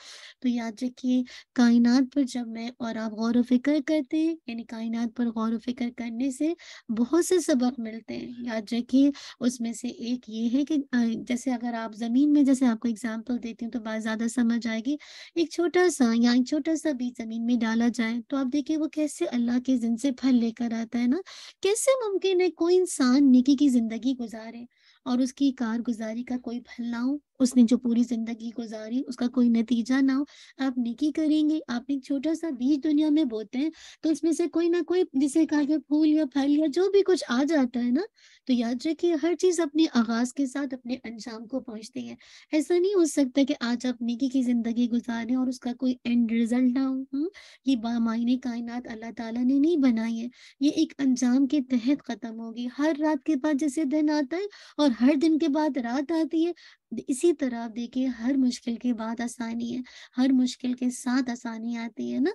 S2: तो याद रखिए कायनात पर जब मैं और आप गौर फिक्र करते हैं यानी कायनात पर गौर गौर फिक्र करने से बहुत से सबक मिलते हैं याद रखिए उसमें से एक ये है कि जैसे अगर आप ज़मीन में जैसे आपको एग्जाम्पल देती हूँ तो बात ज़्यादा समझ आएगी एक छोटा सा या एक छोटा सा बीज ज़मीन में डाला जाए तो आप देखिए वो कैसे अल्लाह के जिन से फल लेकर आता है ना कैसे मुमकिन है कोई इंसान निकी की ज़िंदगी गुजारे और उसकी कारगुजारी का कोई फल ना हो उसने जो पूरी जिंदगी गुजारी उसका कोई नतीजा ना हो आप निकी करेंगे आप एक छोटा सा बीज दुनिया में बोते हैं तो उसमें से कोई ना कोई जिसे कहा गया फूल या फल या जो भी कुछ आ जाता है ना तो याद रखिए हर चीज अपने आगाज के साथ अपने अंजाम को पहुंचती है ऐसा नहीं हो सकता कि आज आप निकी की जिंदगी गुजारें और उसका कोई एंड रिजल्ट ना हो हम्म? ये बामाइने कायनात अल्लाह ताला ने नहीं बनाई है ये एक अंजाम के तहत खत्म होगी हर रात के बाद जैसे दिन आता है और हर दिन के बाद रात आती है इसी तरह आप देखिए हर मुश्किल के बाद आसानी है हर मुश्किल के साथ आसानी आती है ना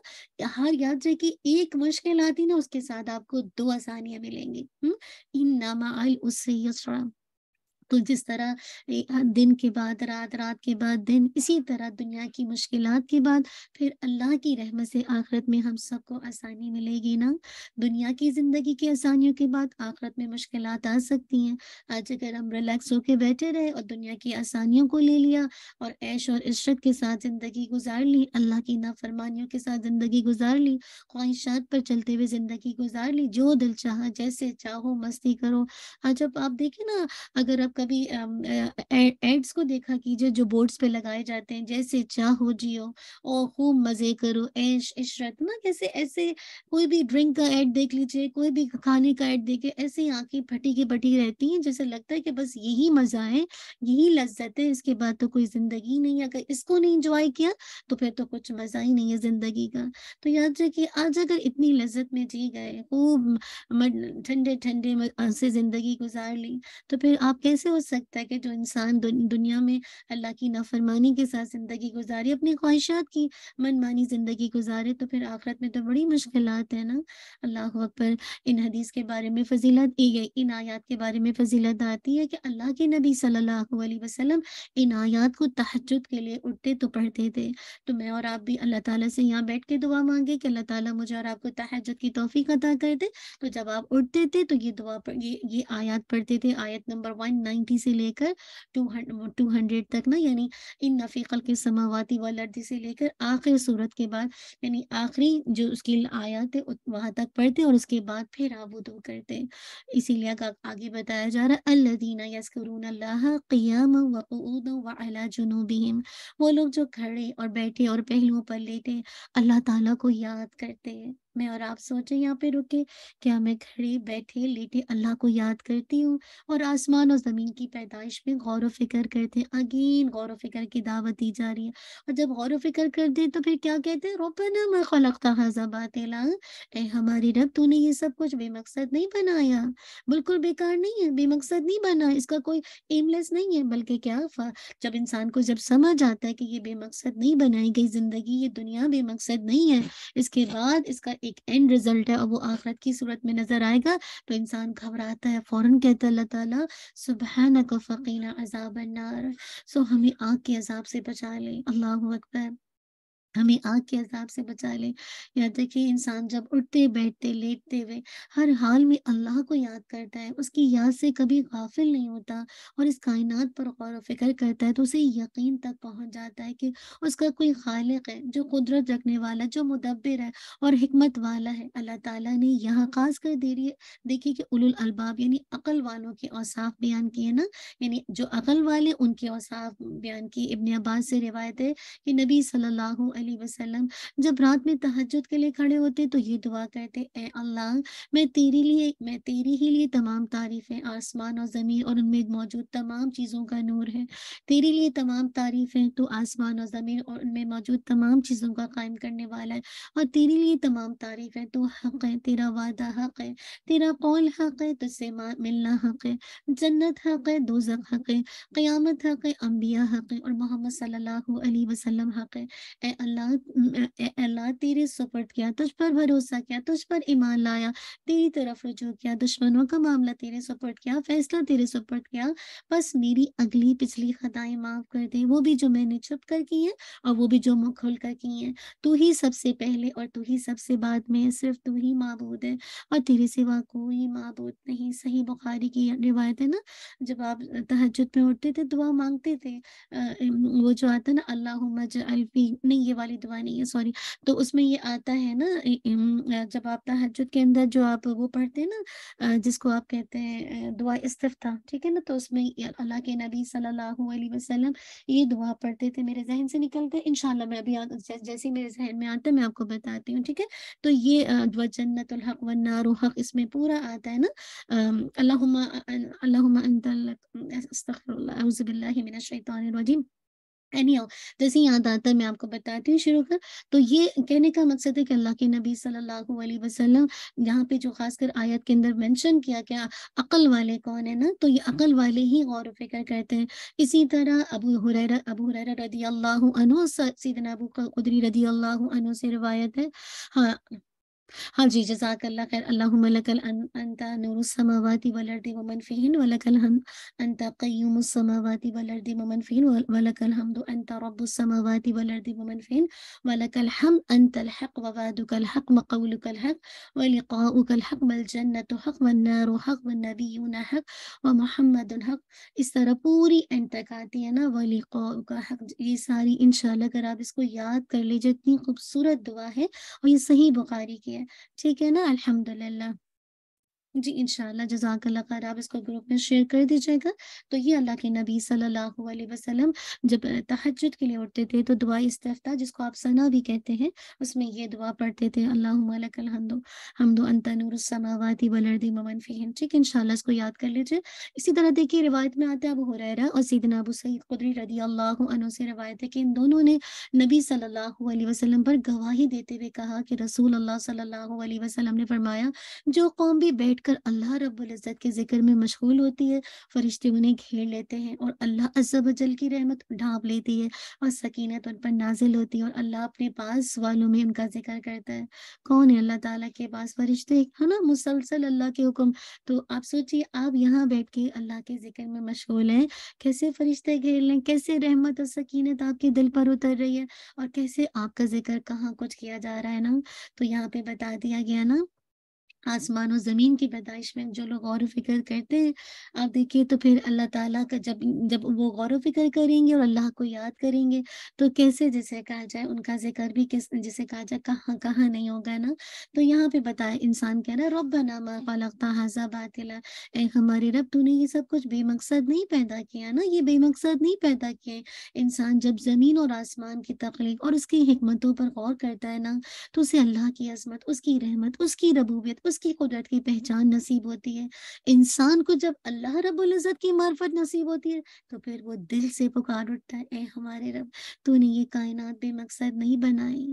S2: हर याद रहे कि एक मुश्किल आती ना उसके साथ आपको दो आसानियां मिलेंगी इन नामा अल उससे तो जिस तरह दिन के बाद रात रात के बाद दिन इसी तरह दुनिया की मुश्किलात के बाद फिर अल्लाह की रहमत से आखरत में हम सबको आसानी मिलेगी ना दुनिया की ज़िंदगी की आसानियों के बाद आखरत में मुश्किल आ सकती हैं आज अगर हम रिलैक्स होके बैठे रहे और दुनिया की आसानियों को ले लिया और ऐश और इशरत के साथ ज़िंदगी गुजार ली अल्लाह की नाफरमानियों के साथ ज़िंदगी गुजार ली ख्वाहिशात पर चलते हुए ज़िंदगी गुजार ली जो दिल चाह जैसे चाहो मस्ती करो आज आप देखें ना अगर आप कभी एड्स को देखा कीजिए जो बोर्ड्स पे लगाए जाते हैं जैसे चाहो जियो ओ खूब मजे करो ऐश इशरत ना कैसे ऐसे कोई भी ड्रिंक का एड देख लीजिए कोई भी खाने का एड देखे ऐसे आंखें फटी की फटी रहती हैं जैसे लगता है कि बस यही मजा है यही लज्जत है इसके बाद तो कोई जिंदगी नहीं अगर इसको नहीं इंजॉय किया तो फिर तो कुछ मजा ही नहीं है जिंदगी का तो याद रखिए आज अगर इतनी लज्जत में जी गए खूब ठंडे ठंडे से जिंदगी गुजार ली तो फिर आप कैसे कैसे हो सकता है कि जो इंसान दु, दुनिया में अल्लाह की नाफरमानी के साथ ज़िंदगी गुजारे अपनी ख्वाहिशात की मनमानी ज़िंदगी गुजारे तो फिर आखिरत में तो बड़ी मुश्किल है ना अल्लाह अकबर इन हदीस के बारे में फजीलत इन आयात के बारे में फजीलत आती है कि अल्लाह के नबी सल्लल्लाहु अलैहि वसल्लम इन आयात को तहजद के लिए उठते तो पढ़ते थे तो मैं और आप भी अल्लाह ताला से यहाँ बैठ के दुआ मांगे कि अल्लाह ताला मुझे और आपको तहजद की तोफ़ी अदा कर दे तो जब आप उठते थे तो ये दुआ ये ये आयात पढ़ते थे आयत नंबर वन नाइन नाइन्टी से लेकर टू टू हंड्रेड तक ना यानी इन नफ़ीकल के समावाती वर्दी से लेकर आखिर सूरत के बाद यानी आखिरी जो उसकी आयात है वहाँ तक पढ़ते और उसके बाद फिर आप वदू करते इसीलिए आगे बताया जा रहा है अल्लादीना यसकरून अल्लाह क़ियाम वक़ूद वला जुनूबिहिम वो लोग जो खड़े और बैठे और पहलुओं पर लेटे अल्लाह ताला को याद करते हैं मैं और आप सोचे यहाँ पे रुके क्या मैं खड़ी बैठे लेटे अल्लाह को याद करती हूँ और आसमान और ज़मीन की पैदाइश में गौर व फिक्र करते अगेन गौर व फिक्र की दावत दी जा रही है और जब गौर व फिक्र करते तो फिर क्या कहते हैं रोपना मैं खलकता हजा बातेला ए हमारी रब तूने ये सब कुछ बेमकसद नहीं बनाया बिल्कुल बेकार नहीं है बेमकसद नहीं बना इसका कोई एमलेस नहीं है बल्कि क्या जब इंसान को जब समझ आता है कि ये बेमकसद नहीं बनाई गई जिंदगी ये दुनिया बेमकसद नहीं है इसके बाद इसका एक एंड रिजल्ट है और वो आखरत की सूरत में नजर आएगा तो इंसान घबराता है फौरन कहता है अल्लाह ताला सुबह फ़कीना अजाब नार सो हमें आग के अजाब से बचा ले अल्लाह अकबर हमें आग के अजाब से बचा ले या रखिए इंसान जब उठते बैठते लेटते हुए हर हाल में अल्लाह को याद करता है उसकी याद से कभी गाफिल नहीं होता और इस कायनात पर गौर व फिक्र करता है तो उसे यकीन तक पहुंच जाता है कि उसका कोई खालिक है जो कुदरत रखने वाला जो मुदब्बिर है और हमत वाला है अल्लाह ताला ने यहाँ खास कर दे रही है देखिए कि उलुल अलबाब यानी अकल वालों के औसाफ बयान किए ना यानी जो अकल वाले उनके औसाफ बयान किए इबन अब्बास से रिवायत है कि नबी सल्लल्लाहु अलैहि वसल्लम जब रात में तहजद के लिए खड़े होते तो ये दुआ कहते ए अल्लाह मैं तेरे लिए मैं तेरी ही लिए तमाम तारीफ़ें आसमान और ज़मीन और उनमें मौजूद तमाम चीज़ों का नूर है तेरे लिए तमाम तारीफ़ें तो आसमान और ज़मीन और उनमें मौजूद तमाम चीज़ों का कायम करने वाला है और तेरे लिए तमाम तारीफ़ें तो हक़ है तेरा वादा हक़ है तेरा कौल हक़ है तुझसे मिलना हक़ है जन्नत हक़ है दो हक़ है क़्यामत हक़ है अम्बिया हक़ है और मोहम्मद सल्लल्लाहु अलैहि वसल्लम हक़ है ए अल्लाह अल्लाह अल्लाह तेरे सुपर्द किया तुझ पर भरोसा किया तुझ पर ईमान लाया तेरी तरफ रुजू किया दुश्मनों का मामला तेरे सुपर्द किया फैसला तेरे सुपर्द किया बस मेरी अगली पिछली खताएं माफ कर दे वो भी जो मैंने छुप कर की है और वो भी जो मुँह खुल कर की है तू ही सबसे पहले और तू ही सबसे बाद में सिर्फ तू ही मबूद है और तेरे सिवा कोई मबूद नहीं सही बुखारी की रिवायत है ना जब आप तहजद में उठते थे दुआ मांगते थे वो जो आता ना अल्लाह मज अल्फी नहीं ये वाली दुआ नहीं है सॉरी तो उसमें ये आता है ना जब आप तहजद के अंदर जो आप वो पढ़ते हैं ना जिसको आप कहते हैं दुआ इस्तफ़ा ठीक है ना तो उसमें अल्लाह के नबी सल्लल्लाहु अलैहि वसल्लम ये दुआ पढ़ते थे मेरे जहन से निकलते हैं इन मैं अभी जैसे ही मेरे जहन में आता है मैं आपको बताती हूँ ठीक है तो ये दुआ जन्नत हक व नारुहक इसमें पूरा आता है ना अल्लाह अल्लाह एनी जैसे याद आता है मैं आपको बताती हूँ शुरू कर तो ये कहने का मकसद है कि अल्लाह के नबी सल्लल्लाहु अलैहि वसल्लम यहाँ पे जो खासकर आयत के अंदर मेंशन किया गया अकल वाले कौन है ना तो ये हम्म। अकल वाले ही गौर फिक्र करते हैं इसी तरह अबू हुरैरा अबू हुरैरा रदी अल्लाह अनु सीदना अबू कुदरी रदी अल्लाह अनु से रिवायत है हाँ हाँ जी जजाक अल्लाह खैर अल्लाह लकल अंत नूरसमावाती वलर्द वमन फ़िहन वलकल हम अंत क़य्यूमसमावाती वलर्द वमन फ़िहन वलकल हमद अंत रब्बुसमावाती वलर्द वमन फ़िहन वलकल हम अंत الحق ووعدك الحق وقولك الحق ولقاؤك الحق والجنة حق والنار حق والنبيون حق ومحمد حق इस तरह पूरी एंड तक आती है ना वली का हक ये सारी इंशाल्लाह अगर आप इसको याद कर लीजिए इतनी खूबसूरत दुआ है और ये सही बुखारी की है ठीक है ना अल्हम्दुलिल्लाह जी इनशा जजाक खैर आप इसको ग्रुप में शेयर कर दीजिएगा तो ये अल्लाह के नबी सल्लल्लाहु अलैहि वसल्लम जब तहजद के लिए उठते थे तो दुआ इस्तफ़ा जिसको आप सना भी कहते हैं उसमें ये दुआ पढ़ते थे अल्लाह हमदो अंता नूरसमावाती वलर्दी ममन फ़िहम ठीक है इनशाला इसको याद कर लीजिए इसी तरह देखिए रिवायत में आते अब हो रहा और सीदना अबू सईद कुदरी रदी अल्लाह से रवायत है कि इन दोनों ने नबी सल्ला वसलम पर गवाही देते हुए कहा कि रसूल अल्लाह सल्लल्लाहु अलैहि ने फरमाया जो कौम भी बैठ कर अल्लाह इज्जत के जिक्र में मशगूल होती है फरिश्ते उन्हें घेर लेते हैं और अल्लाह अज्जल की रहमत ढांप लेती है और सकीनत उन पर नाजिल होती है और अल्लाह अपने पास वालों में उनका जिक्र करता है कौन है अल्लाह ताला के पास फरिश्ते है ना मुसलसल अल्लाह के हुक्म तो आप सोचिए आप यहाँ बैठ के अल्लाह के जिक्र में मशगूल हैं कैसे फरिश्ते घेर लें कैसे रहमत और सकीनत आपके दिल पर उतर रही है और कैसे आपका जिक्र कहाँ कुछ किया जा रहा है ना तो यहाँ पे बता दिया गया ना आसमान और ज़मीन की पैदाइश में जो लोग गौर फिक्र करते हैं आप देखिए तो फिर अल्लाह ताला का जब जब वो गौर फिक्र करेंगे और अल्लाह को याद करेंगे तो कैसे जैसे कहा जाए उनका जिक्र भी किस जैसे कहा जाए कहाँ कहाँ नहीं होगा ना तो यहाँ पे बताया इंसान कह रहा रब नामा खलकता हाजा बातिला हमारे रब तूने ये सब कुछ बेमकसद नहीं पैदा किया ना ये बेमकसद नहीं पैदा किए इंसान जब ज़मीन और आसमान की तख्लीक और उसकी हमतों पर गौर करता है ना तो उसे अल्लाह की अजमत उसकी रहमत उसकी रबूबियत उसकी कुदरत की पहचान नसीब होती है इंसान को जब अल्लाह रब्बुल इज़्ज़त की मार्फत नसीब होती है तो फिर वो दिल से पुकार उठता है ए हमारे रब तूने ये कायनात बेमकसद नहीं बनाई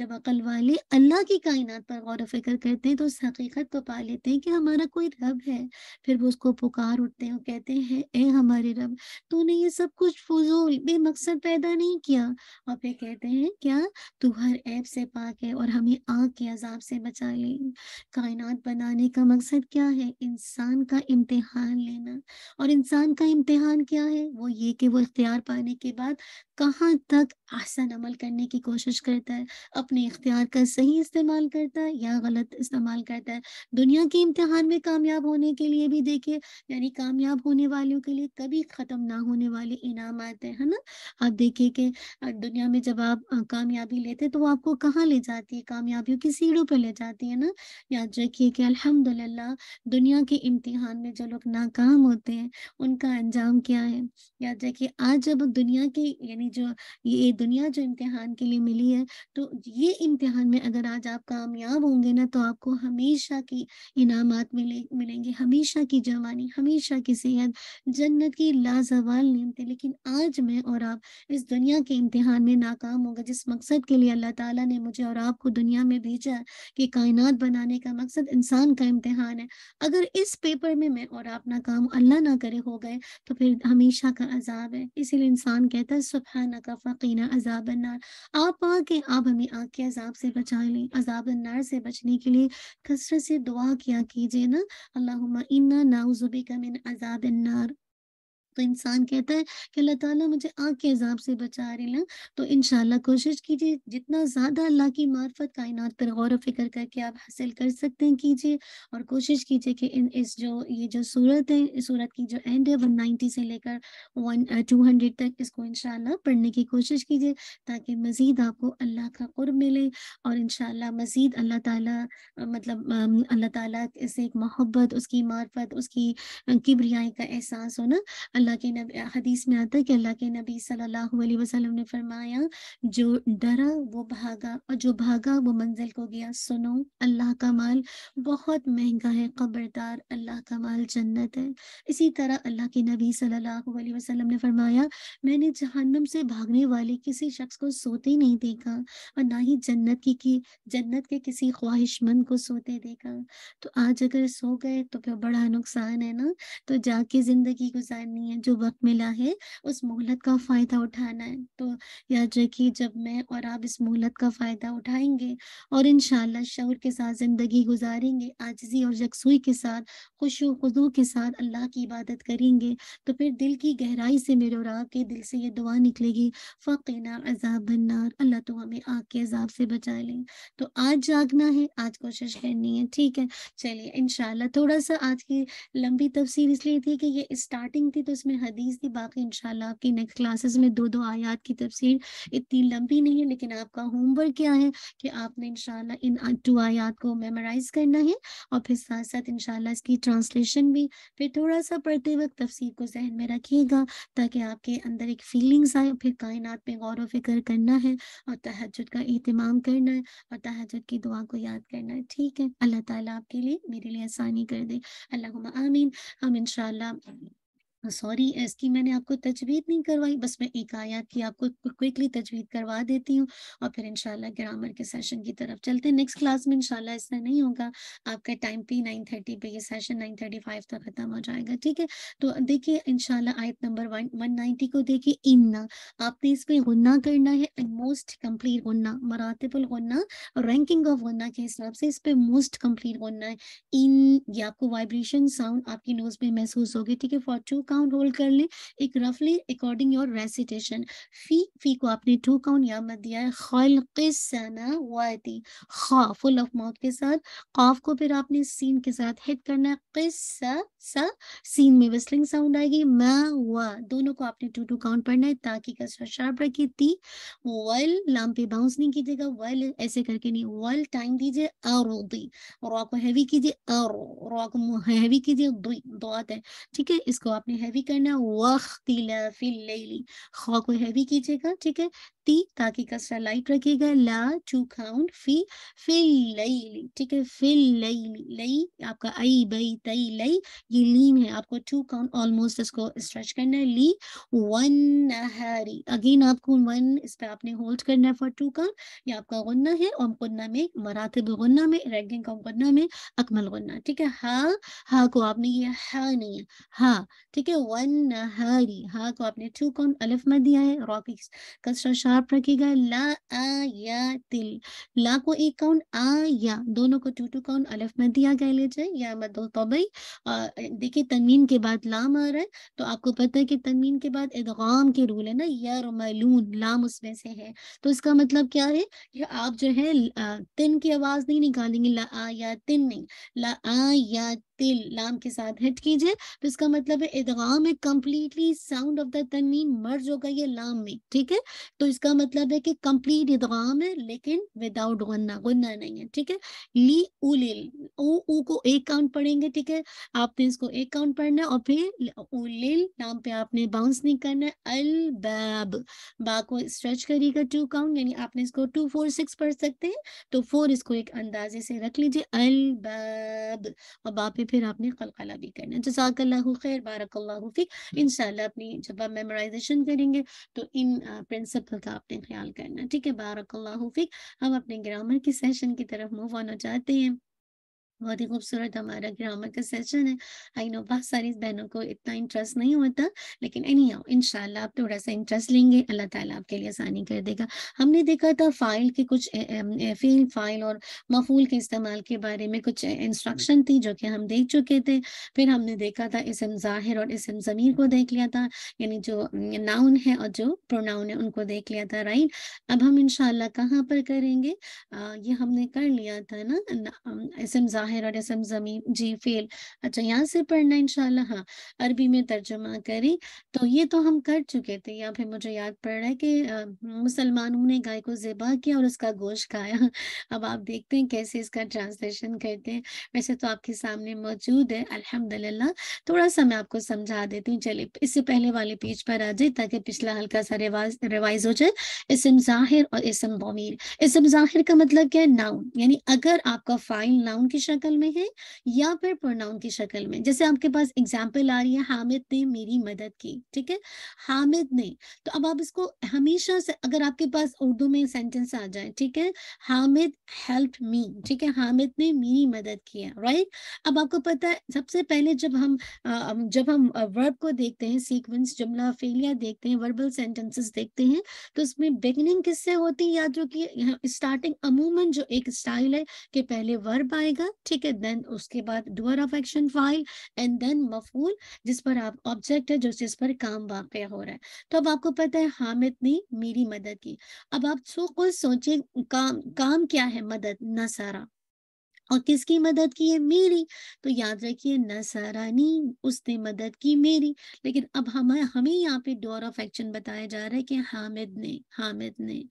S2: जब अकल वाले अल्लाह की कायनात पर गौर फिक्र करते हैं तो उस हकीकत को पा लेते हैं कि हमारा कोई रब है फिर वो उसको पुकार उठते हैं कहते हैं ए हमारे रब तूने ये सब कुछ फजूल बेमकसद पैदा नहीं किया और फिर कहते हैं क्या तू हर ऐप से पाक है और हमें आग के अजाब से बचा ले कायनात बनाने का मकसद क्या है इंसान का इम्तिहान लेना और इंसान का इम्तिहान क्या है वो ये कि वो इख्तियार पाने के बाद कहाँ तक आसान अमल करने की कोशिश करता है अपने इख्तियार का सही इस्तेमाल करता है या गलत इस्तेमाल करता है दुनिया के इम्तिहान में कामयाब होने के लिए भी देखिए यानी कामयाब होने वालों के लिए कभी ख़त्म ना होने वाले इनाम आते हैं ना आप देखिए कि दुनिया में जब आप कामयाबी लेते हैं तो वो आपको कहाँ ले जाती है कामयाबियों की सीढ़ों पर ले जाती है ना या जो रखिए कि अल्हम्दुलिल्लाह दुनिया के इम्तिहान में जो लोग नाकाम होते हैं उनका अंजाम क्या है याद रखिए आज जब दुनिया के यानी जो ये दुनिया जो इम्तिहान के लिए मिली है तो ये इम्तिहान में अगर आज आप कामयाब होंगे ना तो आपको हमेशा की इनामत मिले मिलेंगे हमेशा की जवानी हमेशा की सेहत जन्नत की लाजवाल नियमतें लेकिन आज मैं और आप इस दुनिया के इम्तिहान में नाकाम होगा जिस मकसद के लिए अल्लाह ताला ने मुझे और आपको दुनिया में भेजा कि कायनात बनाने का मकसद मकसद इंसान का इम्तहान है अगर इस पेपर में मैं और आप ना काम अल्लाह ना करे हो गए तो फिर हमेशा का अजाब है इसीलिए इंसान कहता है सुबह न का फ़कीना अजाब अन्नार आप आके आप हमें आग के अजाब से बचा लें अजाब अन्नार से बचने के लिए कसरत से दुआ किया कीजिए ना अल्लाह इन्ना नाउजुबी का मिन अजाब अन्नार तो इंसान कहता है कि अल्लाह ताला मुझे आग के हिसाब से बचा रही ना तो इन कोशिश कीजिए जितना ज़्यादा अल्लाह की मार्फत कायनात पर गौर फिक्र करके आप हासिल कर सकते हैं कीजिए और कोशिश कीजिए कि इन इस जो ये जो सूरत है इस सूरत की जो एंड है वन नाइन्टी से लेकर वन टू हंड्रेड तक इसको इन पढ़ने की कोशिश कीजिए ताकि मज़ीद आपको अल्लाह का कुर्ब मिले और इन मज़ीद अल्लाह ताला मतलब अल्लाह ताला से एक मोहब्बत उसकी मार्फत उसकी किबरियाई का एहसास होना अल्लाह के नबी हदीस में आता है कि अल्लाह के नबी सल्लल्लाहु अलैहि वसल्लम ने फरमाया जो डरा वो भागा और जो भागा वो मंजिल को गया सुनो अल्लाह का माल बहुत महंगा है खबरदार अल्लाह का माल जन्नत है इसी तरह अल्लाह के नबी सल्लल्लाहु अलैहि वसल्लम ने फरमाया मैंने जहन्नम से भागने वाले किसी शख्स को सोते नहीं देखा और ना ही जन्नत की, की जन्नत के किसी ख्वाहिशमंद को सोते देखा तो आज अगर सो गए तो फिर बड़ा नुकसान है ना तो जाके जिंदगी गुजारनी है हैं जो वक्त मिला है उस मोहलत का फ़ायदा उठाना है तो याद रखिए जब मैं और आप इस मोहलत का फ़ायदा उठाएंगे और इन शौर के साथ ज़िंदगी गुजारेंगे आजजी और यकसुई के साथ खुश के साथ अल्लाह की इबादत करेंगे तो फिर दिल की गहराई से मेरे और आपके दिल से ये दुआ निकलेगी फ़कीना अजाब बन्नार अल्लाह तो हमें आग के अजाब से बचा लें तो आज जागना है आज कोशिश करनी है ठीक है चलिए इन थोड़ा सा आज की लंबी तफसीर इसलिए थी कि ये स्टार्टिंग थी तो क्लासेस में हदीस थी बाकी इंशाल्लाह आपकी नेक्स्ट क्लासेस में दो दो आयात की तफसीर इतनी लंबी नहीं है लेकिन आपका होमवर्क क्या है कि आपने इंशाल्लाह इन टू आयात को मेमोराइज करना है और फिर साथ साथ इंशाल्लाह इसकी ट्रांसलेशन भी फिर थोड़ा सा पढ़ते वक्त तफसीर को जहन में रखिएगा ताकि आपके अंदर एक फीलिंग्स आए फिर कायनात में गौर व फिक्र करना है और तहजद का अहतमाम करना है और तहजद की दुआ को याद करना है ठीक है अल्लाह ताला आपके लिए मेरे लिए आसानी कर दे अल्लाह आमीन हम इंशाल्लाह सॉरी इसकी मैंने आपको तजवीद नहीं करवाई बस मैं एक आयात की आपको क्विकली तजवीद करवा देती हूँ और फिर इनशाला ग्रामर के सेशन की तरफ चलते हैं नेक्स्ट क्लास में इनशाला ऐसा नहीं होगा आपका टाइम पे नाइन थर्टी पे ये सेशन नाइन थर्टी फाइव तक खत्म हो जाएगा ठीक है तो देखिए इनशाला आयत नंबर वन नाइनटी को देखिए इन्ना आपने इसमें गुन्ना करना है मोस्ट कम्प्लीट गुन्ना मरातबल गुन्ना रैंकिंग ऑफ गुन्ना के हिसाब से इस पर मोस्ट कम्प्लीट गुन्ना है इन ये आपको वाइब्रेशन साउंड आपकी नोज में महसूस होगी ठीक है फॉर टू काउंट होल्ड कर लें एक रफली अकॉर्डिंग योर रेसिटेशन फी फी को आपने टू काउंट या मत दिया है खलना वाती खा फुल ऑफ मौत के साथ कॉफ को फिर आपने सीन के साथ हिट करना है किस्सा सा सीन में विस्लिंग साउंड आएगी म व दोनों को आपने टू टू काउंट पढ़ना है ताकि कसरा शार्प रखी ती वल लाम पे बाउंस नहीं कीजिएगा वल ऐसे करके नहीं वल टाइम दीजिए दी रॉ को हैवी कीजिए अरो रॉ को हैवी कीजिए दुई दौत है ठीक है इसको आपने हैवी करना है वख्तिला फिल खा को हैवी कीजिएगा ठीक है ती ताकि कसरा लाइट रखिएगा ला टू काउंट फी फिल लईली ठीक है फिल लईली लई आपका आई बई तई लई ये लीम है आपको टू काउंट ऑलमोस्ट इसको स्ट्रेच करना है ली वन नहरी अगेन आपको वन इस पर आपने होल्ड करना है फॉर टू काउंट ये आपका गुन्ना है ओम गुन्ना में मरातब गुन्ना में का गुन्ना में अकमल गुन्ना ठीक है हा हा को आपने ये हा नहीं है हा ठीक है वन नहारी हा को तो आपने टू कौन अलिफ मत दिया है रॉ कसरा शार्प रखेगा ला आ या तिल ला को एक कौन आ या दोनों को टू टू कौन अलिफ मत दिया कह लीजिए या मत दो तो भाई देखिए तनमीन के बाद लाम आ रहा है तो आपको पता है कि तनमीन के बाद इदगाम के रूल है ना यार मलून लाम उसमें से है तो इसका मतलब क्या है कि आप जो है तिन की आवाज नहीं निकालेंगे ला आ या तिन नहीं ला आ या तिल लाम के साथ हिट कीजिए तो इसका मतलब है इदगाम है कम्प्लीटली साउंड ऑफ द तनवीन मर्ज होगा ये लाम में ठीक है तो इसका मतलब है कि कम्प्लीट इदगाम है लेकिन विदाउट गन्ना गन्ना नहीं है ठीक है ली उलिल ओ ऊ को एक काउंट पढ़ेंगे ठीक है आपने इसको एक काउंट पढ़ना है और फिर उलिल नाम पे आपने बाउंस नहीं करना है अल बैब बा को स्ट्रेच करिएगा टू काउंट यानी आपने इसको टू फोर सिक्स पढ़ सकते हैं तो फोर इसको एक अंदाजे से रख लीजिए अल बैब और बाप पे फिर आपने कलकला भी करना जजाकल्ला खैर बारकल्ला फ़िक हम्म। इन अपनी जब आप मेमोराइजेशन करेंगे तो इन प्रिंसिपल का आपने ख्याल करना ठीक है बारकल्ला फ़िक हम अपने ग्रामर की सेशन की तरफ मूव आना चाहते हैं बहुत ही खूबसूरत हमारा ग्रामर का सेशन है आई नो बहुत सारी बहनों को इतना इंटरेस्ट नहीं होता लेकिन एनी आओ इनशाला आप थोड़ा सा इंटरेस्ट लेंगे अल्लाह ताला आपके लिए आसानी कर देगा हमने देखा था फाइल के कुछ फील फाइल और मफूल के इस्तेमाल के बारे में कुछ इंस्ट्रक्शन थी जो कि हम देख चुके थे फिर हमने देखा था इसम ज़ाहिर और इसम ज़मीर को देख लिया था यानी जो नाउन है और जो प्रोनाउन है उनको देख लिया था राइट अब हम इनशाला कहाँ पर करेंगे आ, ये हमने कर लिया था ना इसम ज़ाहिर हेरोडसम जी फेल अच्छा यहाँ से पढ़ना इनशाला हाँ अरबी में तर्जमा करें तो ये तो हम कर चुके थे या फिर मुझे याद पड़ रहा है कि मुसलमानों ने गाय को ज़िबा किया और उसका गोश्त खाया अब आप देखते हैं कैसे इसका ट्रांसलेशन करते हैं वैसे तो आपके सामने मौजूद है अल्हम्दुलिल्लाह थोड़ा सा मैं आपको समझा देती हूँ चलिए इससे पहले वाले पेज पर आ जाए ताकि पिछला हल्का सा रिवाज रिवाइज हो जाए इसम जाहिर और इसम बमीर इसम जाहिर का मतलब क्या है नाउन यानी अगर आपका फाइल नाउन की शक्ल शक्ल में है या फिर प्रोनाउन की शक्ल में जैसे आपके पास एग्जाम्पल आ रही है हामिद ने मेरी मदद की ठीक है हामिद ने तो अब आप इसको हमेशा से अगर आपके पास उर्दू में सेंटेंस आ जाए ठीक है हामिद हेल्प मी ठीक है हामिद ने मेरी मदद किया राइट अब आपको पता है सबसे पहले जब हम जब हम वर्ब को देखते हैं सीक्वेंस जुमला फेलिया देखते हैं वर्बल सेंटेंसेस देखते हैं तो उसमें बिगनिंग किससे होती है याद रखिए स्टार्टिंग अमूमन जो एक स्टाइल है कि पहले वर्ब आएगा ठीक है देन उसके बाद डुअर ऑफ एक्शन फाइल एंड देन मफूल जिस पर आप ऑब्जेक्ट है जो जिस पर काम वाक़ हो रहा है तो अब आपको पता है हामिद ने मेरी मदद की अब आप सो कुछ सोचें काम काम क्या है मदद नसारा और किसकी मदद की है मेरी तो याद रखिए नसरानी उसने मदद की मेरी लेकिन अब हमें हमें यहाँ पे डोर ऑफ एक्शन बताया जा रहा है कि हामिद ने हामिद ने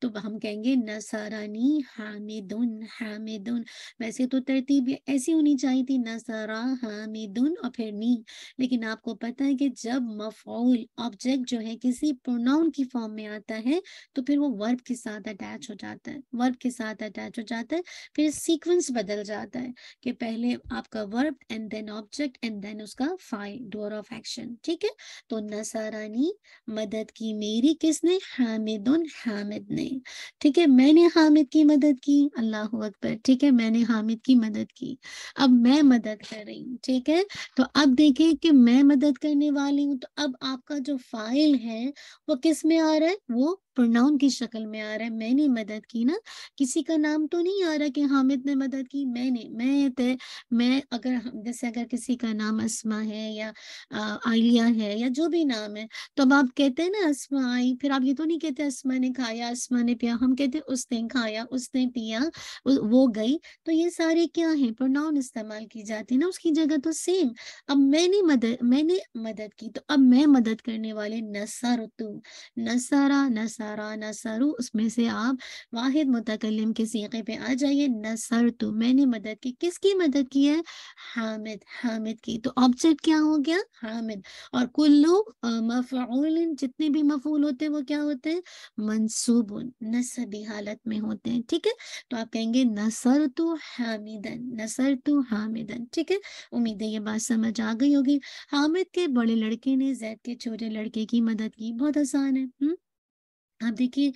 S2: तो हम कहेंगे नसरानी हामिदुन हामिदुन वैसे तो तरतीब ऐसी होनी चाहिए थी नसरा हामिदुन और फिर नी लेकिन आपको पता है कि जब मफूल ऑब्जेक्ट जो है किसी प्रोनाउन की फॉर्म में आता है तो फिर वो वर्ब के साथ अटैच हो जाता है वर्ब के साथ अटैच हो जाता है फिर सीक्वेंस बदल जाता है कि पहले आपका verb and then object and then उसका फाइल डोर ऑफ एक्शन ठीक है तो नसारानी मदद की मेरी किसने हामिद उन हामिद ने ठीक है मैंने हामिद की मदद की अल्लाह अकबर ठीक है मैंने हामिद की मदद की अब मैं मदद कर रही हूँ ठीक है तो अब देखें कि मैं मदद करने वाली हूँ तो अब आपका जो फाइल है वो किस में आ रहा है वो प्रोनाउन की शक्ल में आ रहा है मैंने मदद की ना किसी का नाम तो नहीं आ रहा कि हामिद ने मदद की मैंने मैं तय तो, मैं अगर जैसे अगर किसी का नाम असमा है या आलिया है या जो भी नाम है तो अब आप कहते हैं ना असमा आई फिर आप ये तो नहीं कहते असमा ने खाया असमा ने पिया हम कहते उसने खाया उसने पिया वो गई तो ये सारे क्या है प्रोनाउन इस्तेमाल की जाती है ना उसकी जगह तो सेम अब मैंने मदद मैंने मदद की तो अब मैं मदद करने वाले नसर तुम नसरा नसरा नसरू उसमें से आप वाहिद मुतकलम के सीखे पे आ जाइए नसर तो मैंने मदद की किसकी मदद की है हामिद हामिद की तो ऑब्जेक्ट क्या हो गया हामिद और कुल्लू मफूल जितने भी मफूल होते हैं वो क्या होते हैं मनसूब नसबी हालत में होते हैं ठीक है तो आप कहेंगे नसर तो हामिदन नसर तो हामिदन ठीक है उम्मीद है ये बात समझ आ गई होगी हामिद के बड़े लड़के ने जैद के छोटे लड़के की मदद की बहुत आसान है हुँ? हम्म? आप देखिए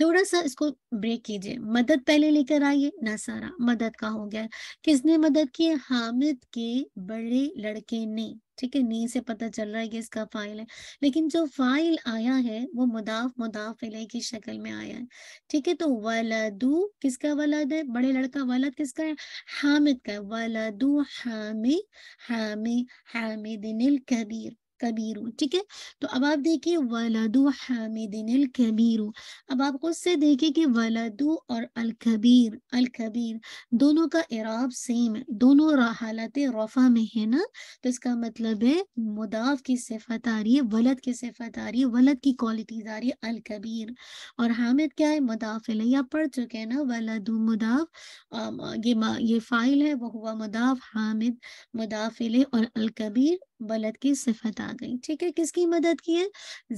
S2: थोड़ा सा इसको ब्रेक कीजिए मदद पहले लेकर आइए ना सारा मदद का हो गया किसने मदद की हामिद के बड़े लड़के ने ठीक है नी से पता चल रहा है कि इसका फाइल है लेकिन जो फाइल आया है वो मुदाफ मुदाफ की शक्ल में आया है ठीक है तो वलदू किसका वलद है बड़े लड़का वलद किसका है हामिद का वलदू हामिद हामिद हामिद कबीर कबीर ठीक है तो अब आप देखिए वलदु हामिदिन कबीर अब आप खुद से देखिए कि वलदु और अल कबीर अल कबीर दोनों का इराब सेम है दोनों हालत रफा में है ना तो इसका मतलब है मुदाफ की सिफत आ रही है वलद की सिफत आ रही है वलद की क्वालिटीज आ रही है अल कबीर और हामिद क्या है मुदाफ या पढ़ चुके हैं ना वलदु मुदाफ ये ये फाइल है वह हुआ मुदाफ हामिद मुदाफिल और अल कबीर वलद की सिफत आ गई ठीक है किसकी मदद की है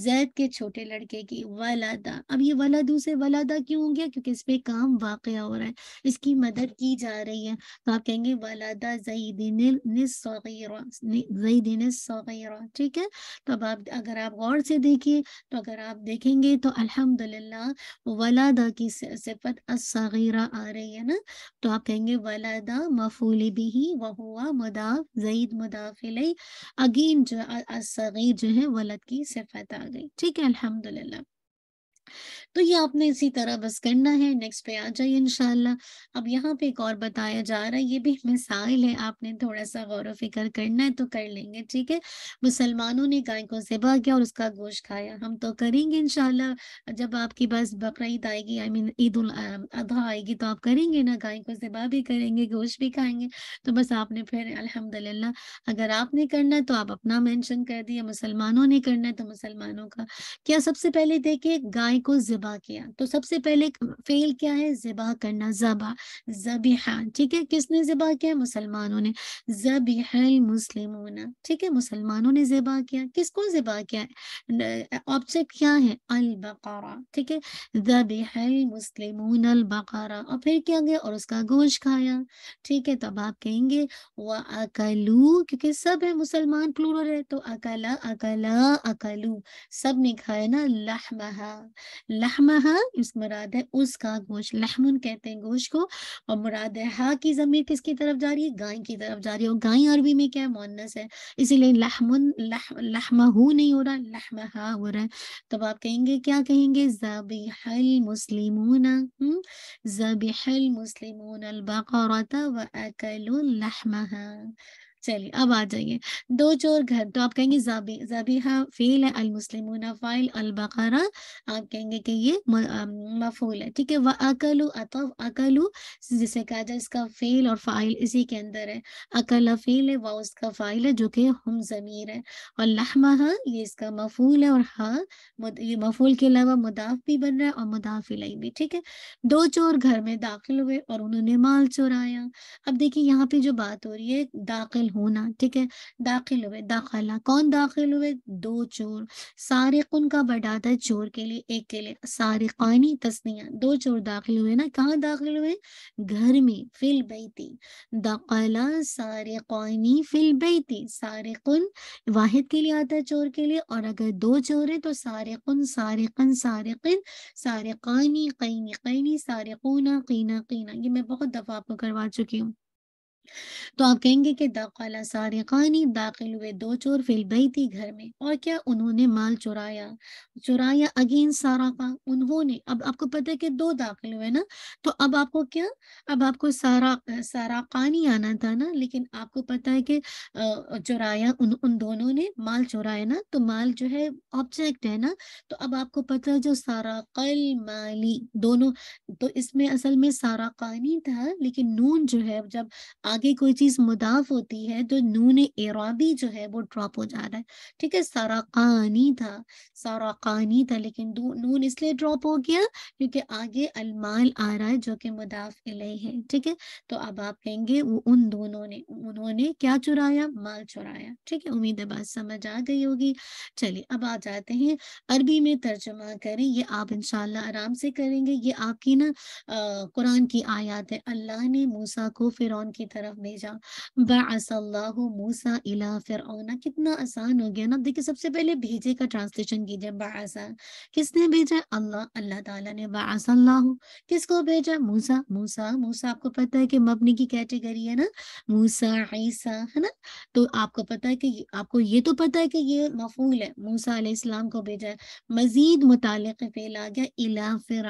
S2: जैद के छोटे लड़के की वलादा अब ये वलादू से वलादा क्यों हो गया क्योंकि इस पे काम वाक़ हो रहा है इसकी मदद की जा रही है तो आप कहेंगे वलादा जईदिन जईदिन ठीक है तो अब आप अगर आप गौर से देखिए तो अगर आप देखेंगे तो अल्हम्दुलिल्लाह वलादा की सिफत असगीरा आ रही है ना तो आप कहेंगे वलादा मफूली भी ही वह हुआ मुदाफ जईद मुदाफिल अगेन जो असगीर जो है वलद की सिफत आ गई ठीक है अल्हम्दुलिल्लाह तो ये आपने इसी तरह बस करना है नेक्स्ट पे आ जाइए इनशाला अब यहाँ पे एक और बताया जा रहा है ये भी मिसाइल है आपने थोड़ा सा गौर विकर करना है तो कर लेंगे ठीक है मुसलमानों ने गाय को जिबा किया और उसका गोश्त खाया हम तो करेंगे इनशाला जब आपकी बस बकर आएगी आई मीन ईद उल आएगी तो आप करेंगे ना गाय को जिबा भी करेंगे गोश्त भी खाएंगे तो बस आपने फिर अलहमदल्ला अगर आपने करना है तो आप अपना मैंशन कर दिया मुसलमानों ने करना है तो मुसलमानों का क्या सबसे पहले देखिए गाय को जिबा ज़बा किया तो सबसे पहले फेल क्या है ज़बा करना ज़बा ज़बीहा ठीक है किसने ज़बा किया मुसलमानों ने ज़बीहल मुस्लिमोना ठीक है मुसलमानों ने ज़बा किया किसको ज़बा किया ऑब्जेक्ट क्या है अल बकरा ठीक है ज़बीहल मुस्लिमून अल बकरा और फिर क्या गया और उसका गोश्त खाया ठीक है तब आप कहेंगे व अकलू क्योंकि सब है मुसलमान प्लूरल है तो अकला अकला अकलू सब ने खाया ना लहमहा लह लहमहा इस मुराद है उसका गोश लहमुन कहते हैं गोश को और मुराद है हा की जमीर किसकी तरफ जा रही है गाय की तरफ जा रही है और गाय अरबी में क्या है मोनस है इसीलिए लहमुन लहमा लहमहू नहीं हो रहा लहमा हा हो रहा है तब आप कहेंगे क्या कहेंगे जबिहल मुस्लिमून हम्म? जबिहल मुस्लिमून अलबाक और लहमा लहमहा चलिए अब आ जाइए दो चोर घर तो आप कहेंगे जाबी जबीहा फेल है मुस्लिम फाइल बकारा आप कहेंगे कि ये मफूल है ठीक है वह अकलू अतफ अकलू जिसे कहा जाए इसका फेल और फाइल इसी के अंदर है अकल फेल है वह उसका फाइल है जो कि हम ज़मीर है और लहमा हाँ, ये इसका मफूल है और हा ये मफूल के अलावा मुदाफ भी बन रहा है और मुदाफ भी ठीक है दो चोर घर में दाखिल हुए और उन्होंने माल चोराया अब देखिए यहाँ पे जो बात हो रही है दाखिल होना ठीक है दाखिल हुए दाखला कौन दाखिल हुए दो चोर सारे कुन का बटाता था चोर के लिए एक के लिए सारे कानी तस्निया दो चोर दाखिल हुए ना कहाँ दाखिल हुए घर में फिल बैती सारे कानी फिल बैती कुन वाहिद के लिए आता है चोर के लिए और अगर दो चोर है तो सारे कन सारे कन सारे कानी कैनी कैनी कूना कीना कीना ये मैं बहुत दफा आपको करवा चुकी हूँ तो आप कहेंगे कि दाकला सारिकानी दाखिल हुए दो चोर फिल भई थी घर में और क्या उन्होंने माल चुराया चुराया अगेन सारा का उन्होंने अब आपको पता है कि दो दाखिल हुए ना तो अब आपको क्या अब आपको सारा साराकानी आना था ना लेकिन आपको पता है कि चुराया उन उन दोनों ने माल चुराया ना तो माल जो है ऑब्जेक्ट है ना तो अब आपको पता है जो साराकल माली दोनों तो इसमें असल में साराकानी था लेकिन नून जो है जब आ आगे कोई चीज मुदाफ होती है तो नून एराबी जो है वो ड्रॉप हो जा रहा है ठीक है सराकानी था सराकानी था लेकिन नून इसलिए ड्रॉप हो गया क्योंकि आगे अलमाल आ रहा है जो कि मुदाफ इले है ठीक है तो अब आप कहेंगे वो उन दोनों ने उन्होंने क्या चुराया माल चुराया ठीक है उम्मीद है बात समझ आ गई होगी चलिए अब आ जाते हैं अरबी में तर्जमा करें ये आप इनशाला आराम से करेंगे ये आपकी ना कुरान की आयात है अल्लाह ने मूसा को फिर की तरफ तरफ भेजा बासल्लाह मूसा इला फिरौना कितना आसान हो गया ना देखिए सबसे पहले भेजे का ट्रांसलेशन कीजिए बासा किसने भेजा अल्लाह अल्लाह ताला ने बासल्लाह किसको भेजा मूसा मूसा मूसा आपको पता है कि मबनी की कैटेगरी है ना मूसा ऐसा है ना तो आपको पता है कि आपको ये तो पता है कि ये मफूल है मूसा इस्लाम को भेजा है मजीद मुताल फेल आ गया इला फिर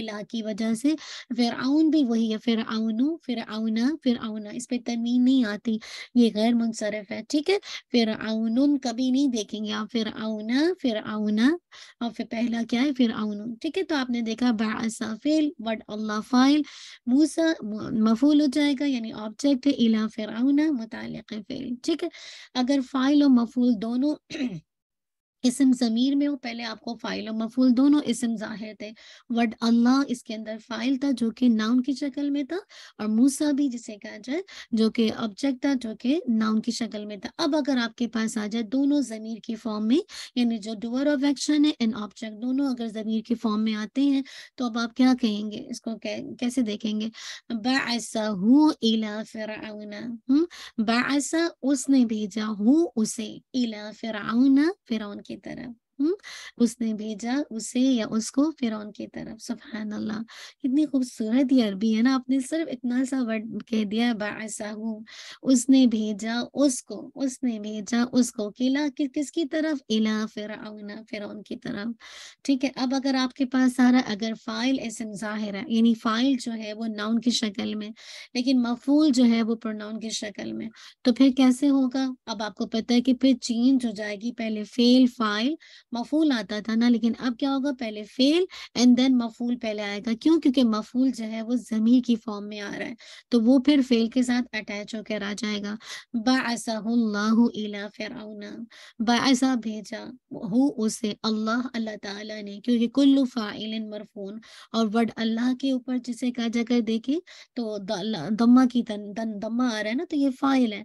S2: इला की वजह से फिर भी वही है फिर आउनू फिर आउना फिर आउना इस पर तनवीन नहीं आती ये गैर मुनसरफ है ठीक है फिर आउन कभी नहीं देखेंगे आप फिर आउना फिर आउना और फिर पहला क्या है फिर आउन ठीक है तो आपने देखा बासा वट अल्लाह फाइल मूसा मफूल हो जाएगा यानी ऑब्जेक्ट इला फिर आउना मुतल फेल ठीक है अगर फाइल और मफूल दोनों इसम ज़मीर में हो पहले आपको फ़ाइल और मफूल दोनों इसम ज़ाहिर थे वर्ड अल्लाह इसके अंदर फ़ाइल था जो कि नाउन की शक्ल में था और मूसा भी जिसे कहा जाए जो कि ऑब्जेक्ट था जो कि नाउन की शक्ल में था अब अगर आपके पास आ जाए दोनों ज़मीर की फॉर्म में यानी जो डुअर ऑफ एक्शन है एंड ऑब्जेक्ट दोनों अगर ज़मीर की फॉर्म में आते हैं तो अब आप क्या कहेंगे इसको कै, कैसे देखेंगे बासा हम्म? हूँ उसने भेजा हूँ उसे इला फिर फिरौन के की तरफ उसने भेजा उसे या उसको फिर की तरफ सुबहान अल्लाह कितनी खूबसूरत ये अरबी है ना आपने सिर्फ इतना सा वर्ड कह दिया बासाहू उसने भेजा उसको उसने भेजा उसको किला कि, किसकी तरफ इला फिरौना फिर की तरफ ठीक है अब अगर आपके पास सारा अगर फाइल ऐसे जाहिर है यानी फाइल जो है वो नाउन की शक्ल में लेकिन मफूल जो है वो प्रोनाउन की शक्ल में तो फिर कैसे होगा अब आपको पता है कि फिर चेंज हो जाएगी पहले फेल फाइल मफूल आता था ना लेकिन अब क्या होगा पहले फेल एंड देन मफूल पहले आएगा क्यों क्योंकि मफूल जो है वो जमीर की फॉर्म में आ रहा है तो वो फिर फेल के साथ अटैच होकर आ जाएगा बाला फिरौना बासा भेजा हो उसे अल्लाह अल्लाह तला ने क्योंकि कुल्लु फ़ाइलिन मरफून और वर्ड अल्लाह के ऊपर जिसे कहा जाकर देखे तो दम्मा की तन, दन, दम्मा आ रहा है ना तो ये फ़ाइल है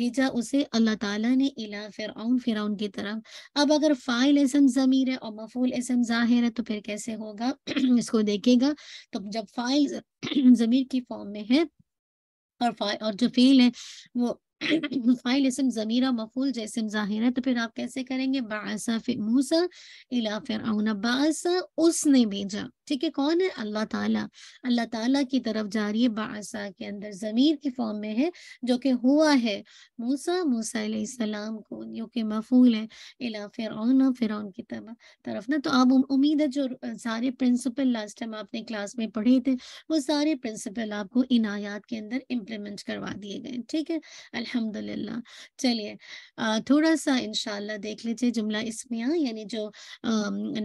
S2: भेजा उसे अल्लाह तला ने इला फिर फिर की तरफ अब अगर फ़ाइल फाइल इसम ज़मीर है और मफूल इसम ज़ाहिर है तो फिर कैसे होगा इसको देखेगा तो जब फाइल ज़मीर की फॉर्म में है और फाइल और जो फेल है वो फाइल इसम जमीर और मफूल जैसम जाहिर है तो फिर आप कैसे करेंगे बासा फिर मूसा इला फिर बासा उसने भेजा ठीक है कौन है अल्लाह ताला अल्लाह ताला की तरफ जा रही है बासा के अंदर जमीर की फॉर्म में है जो कि हुआ है मूसा मूसा सलाम को जो कि मफूल है इला फिरौन फिरौन की तरफ तरफ ना तो आप उम्मीद है जो सारे प्रिंसिपल लास्ट टाइम आपने क्लास में पढ़े थे वो सारे प्रिंसिपल आपको इन आयात के अंदर इम्प्लीमेंट करवा दिए गए ठीक है अल्हम्दुलिल्लाह चलिए थोड़ा सा इनशाला देख लीजिए जुमला इसमिया यानी जो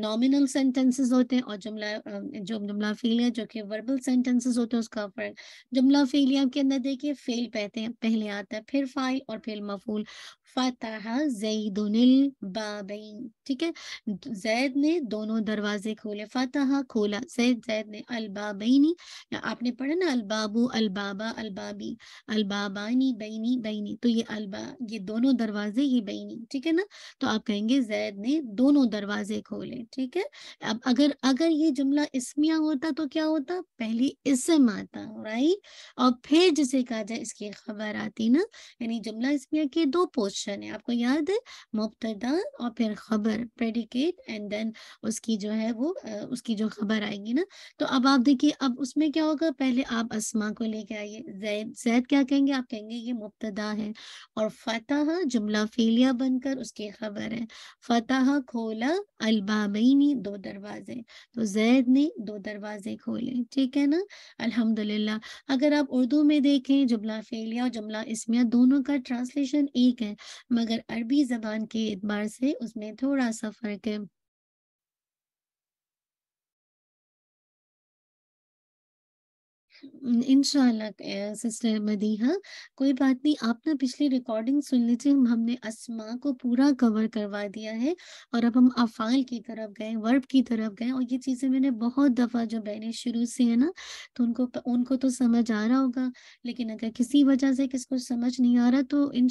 S2: नॉमिनल सेंटेंसेस होते हैं और जुमला जो जुमला फेलियर जो कि वर्बल सेंटेंसेस होते हैं उसका फर्क जुमला फेलियर के अंदर देखिए फेल पहते हैं पहले आता है फिर फाइल और फिर मफूल ठीक है जैद ने दोनों दरवाजे खोले फतः खोला जैद जैद ने अलबाबैनी आपने पढ़ा ना अलबाबू अलबाबा अलबाबी अलबाबानी बैनी बैनी तो ये अलबा ये दोनों दरवाजे ही बैनी ठीक है ना तो आप कहेंगे जैद ने दोनों दरवाजे खोले ठीक है अब अगर अगर ये जुमला इसमिया होता तो क्या होता पहले इसम आता राइट और फिर जिसे कहा जाए इसकी खबर आती ना यानी जुमला इसमिया के दो पोस्ट कंस्ट्रक्शन है आपको याद है मुबतदा और फिर खबर प्रेडिकेट एंड देन उसकी जो है वो उसकी जो खबर आएगी ना तो अब आप देखिए अब उसमें क्या होगा पहले आप असमा को लेके आइए जैद जैद क्या कहेंगे आप कहेंगे ये मुबतदा है और फतह जुमला फेलिया बनकर उसकी खबर है फतह खोला अलबाबैनी दो दरवाजे तो जैद ने दो दरवाजे खोले ठीक है ना अल्हम्दुलिल्लाह अगर आप उर्दू में देखें जुमला फेलिया और जुमला इसमिया दोनों का ट्रांसलेशन एक है मगर अरबी ज़बान
S1: के एतबार से उसमें थोड़ा सा फ़र्क है इनशाला
S2: सिस्टर मदीहा कोई बात नहीं आप ना पिछली रिकॉर्डिंग सुन लीजिए हमने असमा को पूरा कवर करवा दिया है और अब हम अफाल की तरफ गए वर्ब की तरफ गए और ये चीज़ें मैंने बहुत दफ़ा जो बहने शुरू से है ना तो उनको उनको तो समझ आ रहा होगा लेकिन अगर किसी वजह से किसको समझ नहीं आ रहा तो इन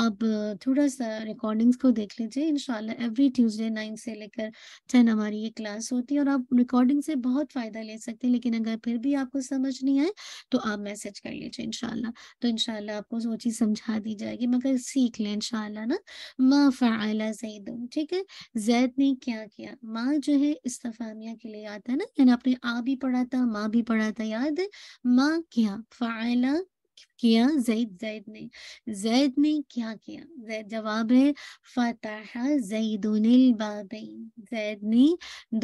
S2: आप थोड़ा सा रिकॉर्डिंग्स को देख लीजिए इन एवरी ट्यूजडे नाइन से लेकर टेन हमारी ये क्लास होती है और आप रिकॉर्डिंग से बहुत फ़ायदा ले सकते हैं लेकिन अगर फिर भी आपको कुछ समझ नहीं आए तो आप मैसेज कर लीजिए इनशाला तो इनशाला आपको वो चीज़ समझा दी जाएगी मगर सीख लें इनशाला ना माँ फला जैद ठीक है जैद ने क्या किया माँ जो है इस्तफामिया के लिए आता है ना यानी आपने आ भी पढ़ा था माँ भी पढ़ा था याद है माँ क्या फला किया जैद जैद ने जैद ने क्या किया जैद जवाब है फताहा जैदुनिल बाबैन जैद ने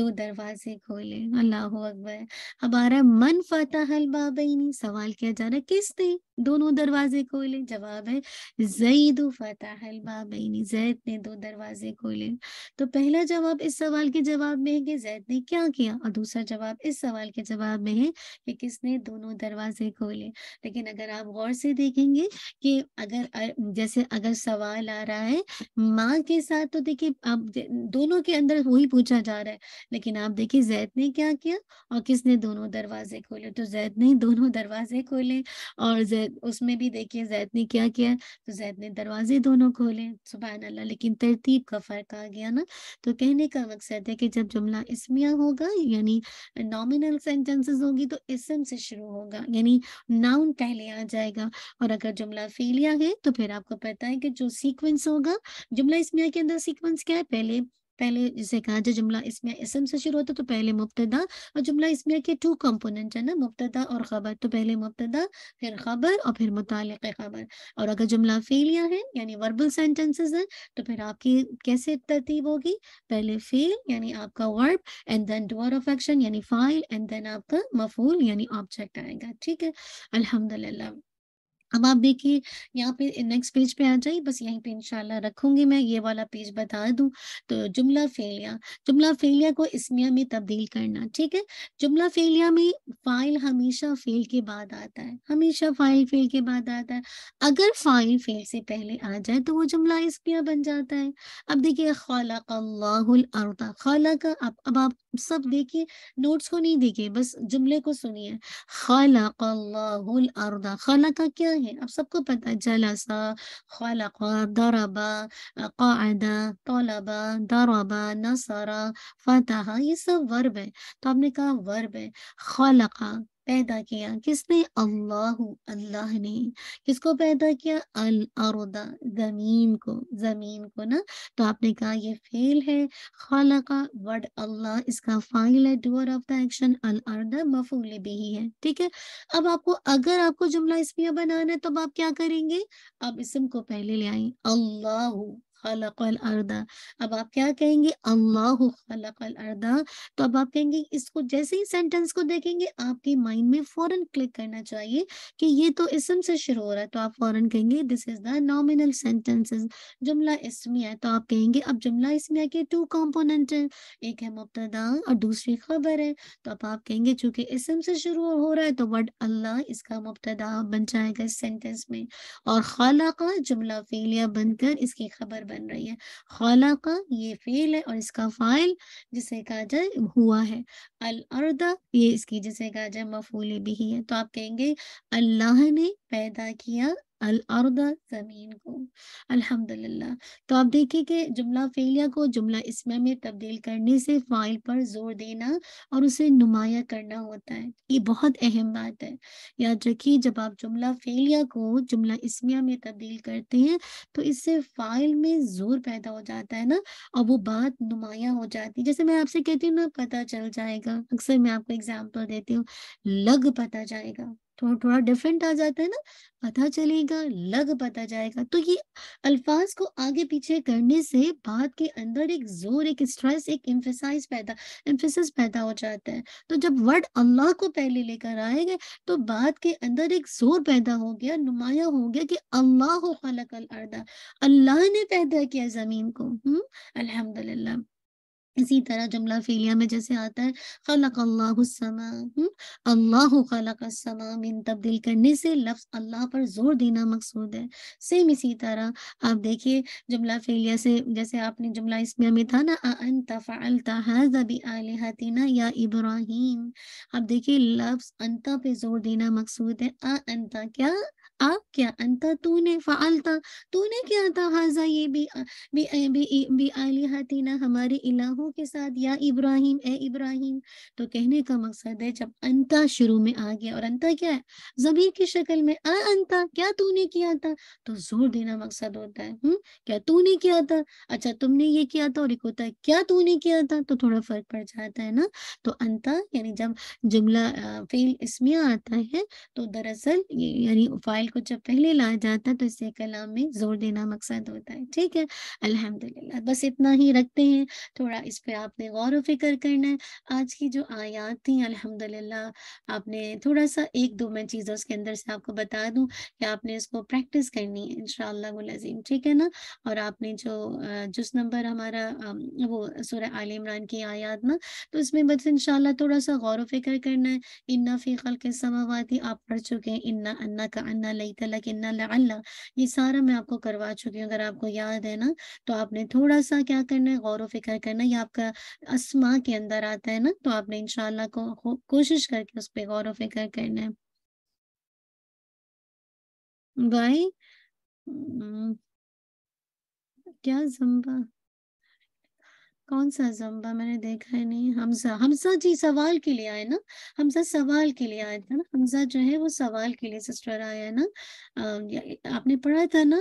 S2: दो दरवाजे खोले अल्लाह अकबर अब आ रहा है मन फताहल अल बाबैनी सवाल किया जा रहा है किसने दोनों दरवाजे खोले जवाब है जईद फताहल अल बाबैनी जैद ने दो दरवाजे खोले तो पहला जवाब इस सवाल के जवाब में है कि जैद ने क्या किया और दूसरा जवाब इस सवाल के जवाब में है कि किसने दोनों दरवाजे खोले लेकिन अगर आप गौर गौर से देखेंगे कि अगर जैसे अगर सवाल आ रहा है माँ के साथ तो देखिए अब दोनों के अंदर वही पूछा जा रहा है लेकिन आप देखिए जैद ने क्या किया और किसने दोनों दरवाजे खोले तो जैद ने दोनों दरवाजे खोले और जैद उसमें भी देखिए जैद ने क्या किया तो जैद ने दरवाजे दोनों खोले सुबह अल्लाह लेकिन तरतीब का फर्क आ गया ना तो कहने का मकसद है कि जब जुमला इसमिया होगा यानी नॉमिनल सेंटेंसेस होगी तो इसम से शुरू होगा यानी नाउन पहले आ जाएगा जाएगा और अगर जुमला फेलिया है तो फिर आपको पता है कि जो सीक्वेंस होगा जुमला इसमिया के अंदर सीक्वेंस क्या है पहले पहले जिसे कहा जाए जुमला इसमें इसम से शुरू होता है तो पहले मुबतदा और जुमला इसमें के टू कंपोनेंट है ना मुबतदा और खबर तो पहले मुबतदा फिर खबर और फिर मुतल खबर और अगर जुमला फेलिया है यानी वर्बल सेंटेंसेस है तो फिर आपकी कैसे तरतीब होगी पहले फेल यानी आपका verb and then doer of action यानी फाइल एंड देन आपका मफूल यानी ऑब्जेक्ट आएगा ठीक है अल्हम्दुलिल्लाह अब आप देखिए यहाँ पे नेक्स्ट पेज पे आ जाइए बस यहीं पे इंशाल्लाह रखूंगी मैं ये वाला पेज बता दूं तो जुमला फेलिया जुमला फेलिया को इसमिया में तब्दील करना ठीक है जुमला फेलिया में फाइल हमेशा फेल के बाद आता है हमेशा फाइल फेल के बाद आता है अगर फाइल फेल से पहले आ जाए तो वो जुमला इसमिया बन जाता है अब देखिए खौला खौला का अब अब आप सब देखिए नोट्स को नहीं देखिए बस जुमले को सुनिए खौला खौला का क्या هيك يعني أبسط كوبا جلس خلق ضرب قاعد طلب ضرب نصر فتح يصف ضربة طبنك ضربة خلق पैदा किया किसने अल्लाह अल्लाह ने किसको पैदा किया अल अरुदा जमीन को जमीन को ना तो आपने कहा ये फेल है खालका वर्ड अल्लाह इसका फाइल है डूअर ऑफ द एक्शन अल अरदा मफूल भी ही है ठीक है अब आपको अगर आपको जुमला इसमिया बनाना है तो आप क्या करेंगे आप इसम को पहले ले आए अल्लाह खलकल अर्दा अब आप क्या कहेंगे अल्लाह खलकल अर्दा तो अब आप कहेंगे इसको जैसे ही सेंटेंस को देखेंगे आपके माइंड में फौरन क्लिक करना चाहिए कि ये तो इसम से शुरू हो रहा है तो आप फौरन कहेंगे this is the nominal sentences जुमला इसमिया तो आप कहेंगे अब जुमला इसमिया के टू कॉम्पोनेंट है एक है मुबतदा और दूसरी खबर है तो अब आप कहेंगे चूंकि इसम से शुरू हो रहा है तो वर्ड अल्लाह इसका मुबतदा बन जाएगा इस सेंटेंस में और खाला जुमला फेलिया बनकर इसकी खबर बन बन रही है खला का ये फेल है और इसका फाइल जिसे कहा जाए हुआ है अल अर्दा ये इसकी जिसे कहा जाए मफूली भी है तो आप कहेंगे अल्लाह ने पैदा किया अल अर्द जमीन को अल्हम्दुलिल्लाह तो आप देखिए कि जुमला फेलिया को जुमला इसमें में तब्दील करने से फाइल पर जोर देना और उसे नुमाया करना होता है ये बहुत अहम बात है याद रखिए जब आप जुमला फेलिया को जुमला इसमिया में तब्दील करते हैं तो इससे फाइल में जोर पैदा हो जाता है ना और वो बात नुमाया हो जाती है जैसे मैं आपसे कहती हूँ ना पता चल जाएगा अक्सर मैं आपको एग्जाम्पल देती हूँ लग पता जाएगा तो थोड़ा डिफरेंट आ जाता है ना पता चलेगा लग पता जाएगा तो ये अल्फाज को आगे पीछे करने से बात के अंदर एक जोर एक स्ट्रेस एक एम्फेसाइज पैदा एम्फेसिस पैदा हो जाता है तो जब वर्ड अल्लाह को पहले लेकर आए तो बात के अंदर एक जोर पैदा हो गया नुमाया हो गया कि अल्लाह खलक अर्दा अल्लाह ने पैदा किया जमीन को हम्म अलहमदल्ला इसी तरह जुमला फेलिया में जैसे आता है खलक हम्म, अल्लाहमा अल्लाह खलकिन तब्दील करने से लफ्ज अल्लाह पर जोर देना मकसूद है सेम इसी तरह आप देखिए जुमला फेलिया से जैसे आपने जुमला इसमिया में था ना अंतफ़ालतना या इब्राहिम आप देखिए लफ्ज अंता पे जोर देना मकसूद है आ अंता क्या आप क्या अंता तूने फ़ालता तूने क्या था हाजा ये भी भी, भी, भी, भी आलिहतिना हमारे इलाहो लोगों के साथ या इब्राहिम ए इब्राहिम तो कहने का मकसद है जब अंता शुरू में आ गया और अंता क्या है जबीर की शक्ल में आ अंता क्या तूने किया था तो जोर देना मकसद होता है हुँ? क्या तूने किया था अच्छा तुमने ये किया था और एक होता है क्या तूने किया था तो थोड़ा फर्क पड़ जाता है ना तो अंता यानी जब जुमला फेल इसमिया आता है तो दरअसल यानी फाइल को जब पहले लाया जाता है तो इसे कलाम में जोर देना मकसद होता है ठीक है अलहमदुल्ला बस इतना ही रखते हैं थोड़ा इस इस पे आपने गौर व फिक्र करना है आज की जो आयात थी अल्हम्दुलिल्लाह आपने थोड़ा सा एक दो मैं चीज़ उसके अंदर से आपको बता दूं कि आपने इसको प्रैक्टिस करनी है इन ठीक है ना और आपने जो जिस नंबर हमारा वो सूर्य आल इमरान की आयात ना तो इसमें बस इन थोड़ा सा गौर व फिक्र करना है इन्ना फ़ी के समावाती आप पढ़ चुके हैं इन्ना अन्ना का अन्ना लई तलक इन्ना ये सारा मैं आपको करवा चुकी हूँ अगर आपको याद है ना तो आपने थोड़ा सा क्या करना है गौर व फिक्र करना है या आपका असमा के अंदर आता है ना तो आपने
S1: इनशाला को कोशिश करके उस पर गौर फिक्र करना है भाई हम्म, क्या
S2: जम्बा कौन सा जम्बा मैंने देखा ही नहीं हमजा हमजा जी सवाल के लिए आए ना हमजा सवाल के लिए आया था ना हमजा जो है वो सवाल के लिए सिस्टर आया है ना आपने पढ़ा था ना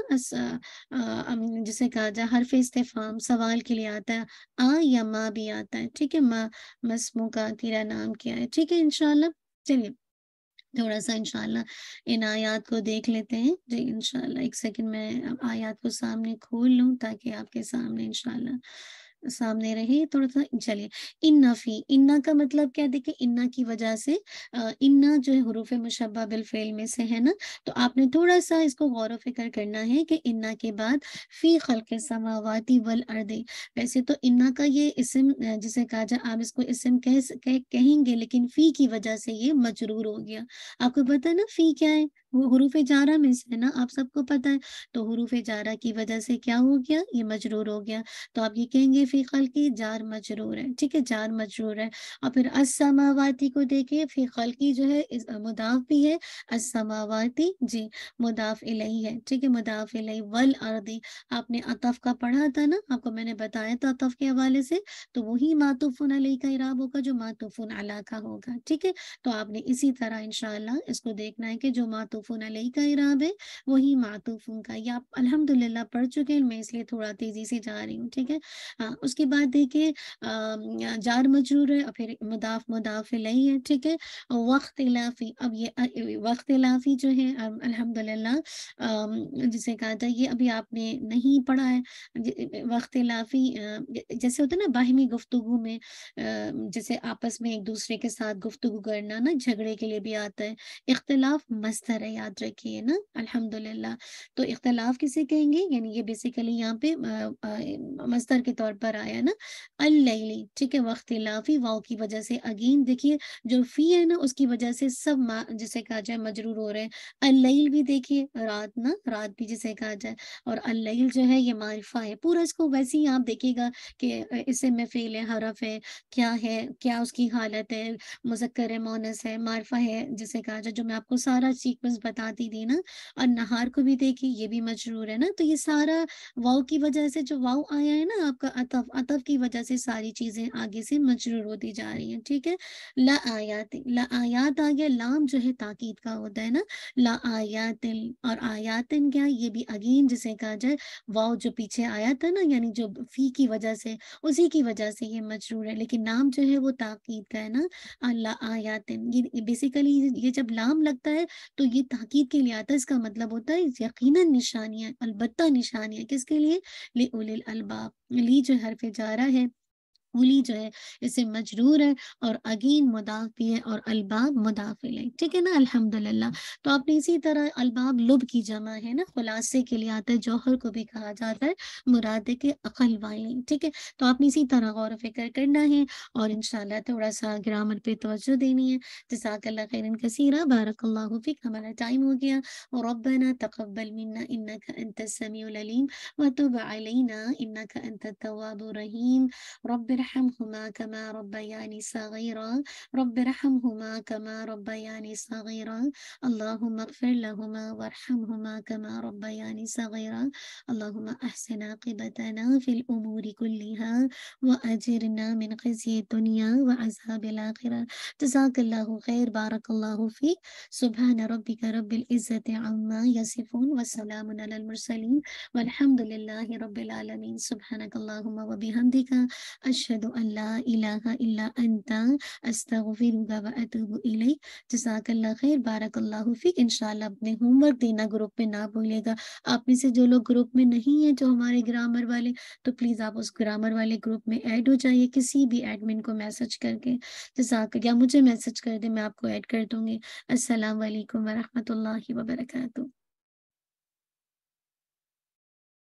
S2: जिसे कहा जा हरफ इस्तेफाम सवाल के लिए आता है आ या माँ भी आता है ठीक है माँ मसमू का तेरा नाम क्या है ठीक है इनशाला चलिए थोड़ा सा इनशाला इन आयात को देख लेते हैं जी इनशाला एक सेकंड मैं आयात को सामने खोल लूँ ताकि आपके सामने इनशाला सामने रहे थोड़ा सा चलिए इन्ना फी इन्ना का मतलब क्या देखिए इन्ना की वजह से इन्ना जो है हरूफ मुशबा बिलफेल में से है ना तो आपने थोड़ा सा इसको गौर फिक्र करना है कि इन्ना के बाद फी खल के समावाती वल अर्दे वैसे तो इन्ना का ये इसम जिसे कहा जाए आप इसको इसम कह, कह कहेंगे लेकिन फी की वजह से ये मजरूर हो गया आपको पता है ना फी क्या है हरूफ जारा में से है ना आप सबको पता है तो हरूफ जारा की वजह से क्या हो गया ये मजरूर हो गया तो आप ये कहेंगे फी की जार मजरूर है ठीक है जार मजरूर है और फिर असमावाती को देखिए फी की जो है इस मुदाफ भी है असमावाती जी मुदाफ इलही है ठीक है मुदाफ इलही वल अर्दी आपने अतफ का पढ़ा था ना आपको मैंने बताया था अतफ के हवाले से तो वही मातुफुन अली का इराब होगा जो मातुफुन अला का होगा ठीक है तो आपने इसी तरह इनशाला इसको देखना है कि जो मातुफुन अली का इराब है वही मातुफुन का या आप अलहमदुल्ला पढ़ चुके हैं मैं इसलिए थोड़ा तेजी से जा रही हूँ ठीक है हाँ, उसके बाद देखिए जार मजरूर है और फिर मुदाफ मुदाफ लही है ठीक है वक्त इलाफी अब ये वक्त इलाफी जो है अल्हम्दुलिल्लाह जिसे कहा था ये अभी आपने नहीं पढ़ा है वक्त इलाफी जैसे होता है ना बाहिमी गुफ्तु में जैसे आपस में एक दूसरे के साथ गुफ्तु करना ना झगड़े के लिए भी आता है इख्तलाफ मस्तर है याद रखिए ना अल्हम्दुलिल्लाह तो इख्तलाफ किसे कहेंगे यानी ये बेसिकली यहाँ पे मस्तर के तौर पर पर आया ना अल्लैली ठीक है वक्त लाफी वाव की वजह से अगेन देखिए जो फी है ना उसकी वजह से सब जिसे कहा जाए मजरूर हो रहे हैं अल्लैल भी देखिए रात ना रात भी जिसे कहा जाए और अल्लैल जो है ये मारिफा है पूरा इसको वैसे ही आप देखिएगा कि इसे में फेल है हरफ है क्या है क्या उसकी हालत है मुजक्कर है मोनस है मारफा है जिसे कहा जाए जो मैं आपको सारा सीक्वेंस बताती थी ना और नहार को भी देखिए ये भी मजरूर है ना तो ये सारा वाव की वजह से जो वाव आया है ना आपका अत अतफ अतफ की वजह से सारी चीजें आगे से मजरूर होती जा रही हैं ठीक है ला आयात ला आयात आ गया लाम जो है ताकीद का होता है ना ला आयातिन और आयातिन क्या ये भी अगेन जिसे कहा जाए वाव जो पीछे आया था ना यानी जो फी की वजह से उसी की वजह से ये मजरूर है लेकिन नाम जो है वो ताकीद का है ना अल्लाह आयातिन ये बेसिकली ये जब लाम लगता है तो ये ताकीद के लिए आता है इसका मतलब होता है यकीन निशानियाँ अलबत्ता निशानियाँ किसके लिए ले उलिल अलबाब ली जो जा रहा है मफूली जो है इसे मजरूर है और अगीन मुदाफ भी है और अलबाब मुदाफिल है ठीक है ना अल्हम्दुलिल्लाह तो आपने इसी तरह अलबाब लुब की जमा है ना खुलासे के लिए आता है जौहर को भी कहा जाता है मुराद के अकल वाले ठीक है तो आपने इसी तरह गौर फिक्र करना है और इनशाला थोड़ा सा ग्रामर पे तोज्जो देनी है जसाकल्ला खैरन कसीरा बारकल्ला हमारा टाइम हो गया और रबना तकबल मना इन्नक अंत समीम वतुब अलैना इन्नक अंत तवाब रहीम रब ارحمهما كما ربياني صغيرا رب ارحمهما كما ربياني صغيرا اللهم اغفر لهما وارحمهما كما ربياني صغيرا اللهم احسن عاقبتنا في الامور كلها واجرنا من خزي الدنيا وعذاب الاخره جزاك الله خير بارك الله فيك سبحان ربك رب العزه عما يصفون وسلام على المرسلين والحمد لله رب العالمين سبحانك اللهم وبحمدك أشهد अशहदु अल्ला इलाहा इल्ला अंता अस्तगफिरुका व अतूबु इलैक जजाकल्लाह खैर बारकल्लाहु फिक इंशाल्लाह अपने होमवर्क देना ग्रुप में ना भूलेगा आप में से जो लोग ग्रुप में नहीं है जो हमारे ग्रामर वाले तो प्लीज आप उस ग्रामर वाले ग्रुप में ऐड हो जाइए किसी भी एडमिन को मैसेज करके जजाक या मुझे मैसेज कर दे मैं आपको ऐड कर दूंगी असलम वरहमत ला वबरकू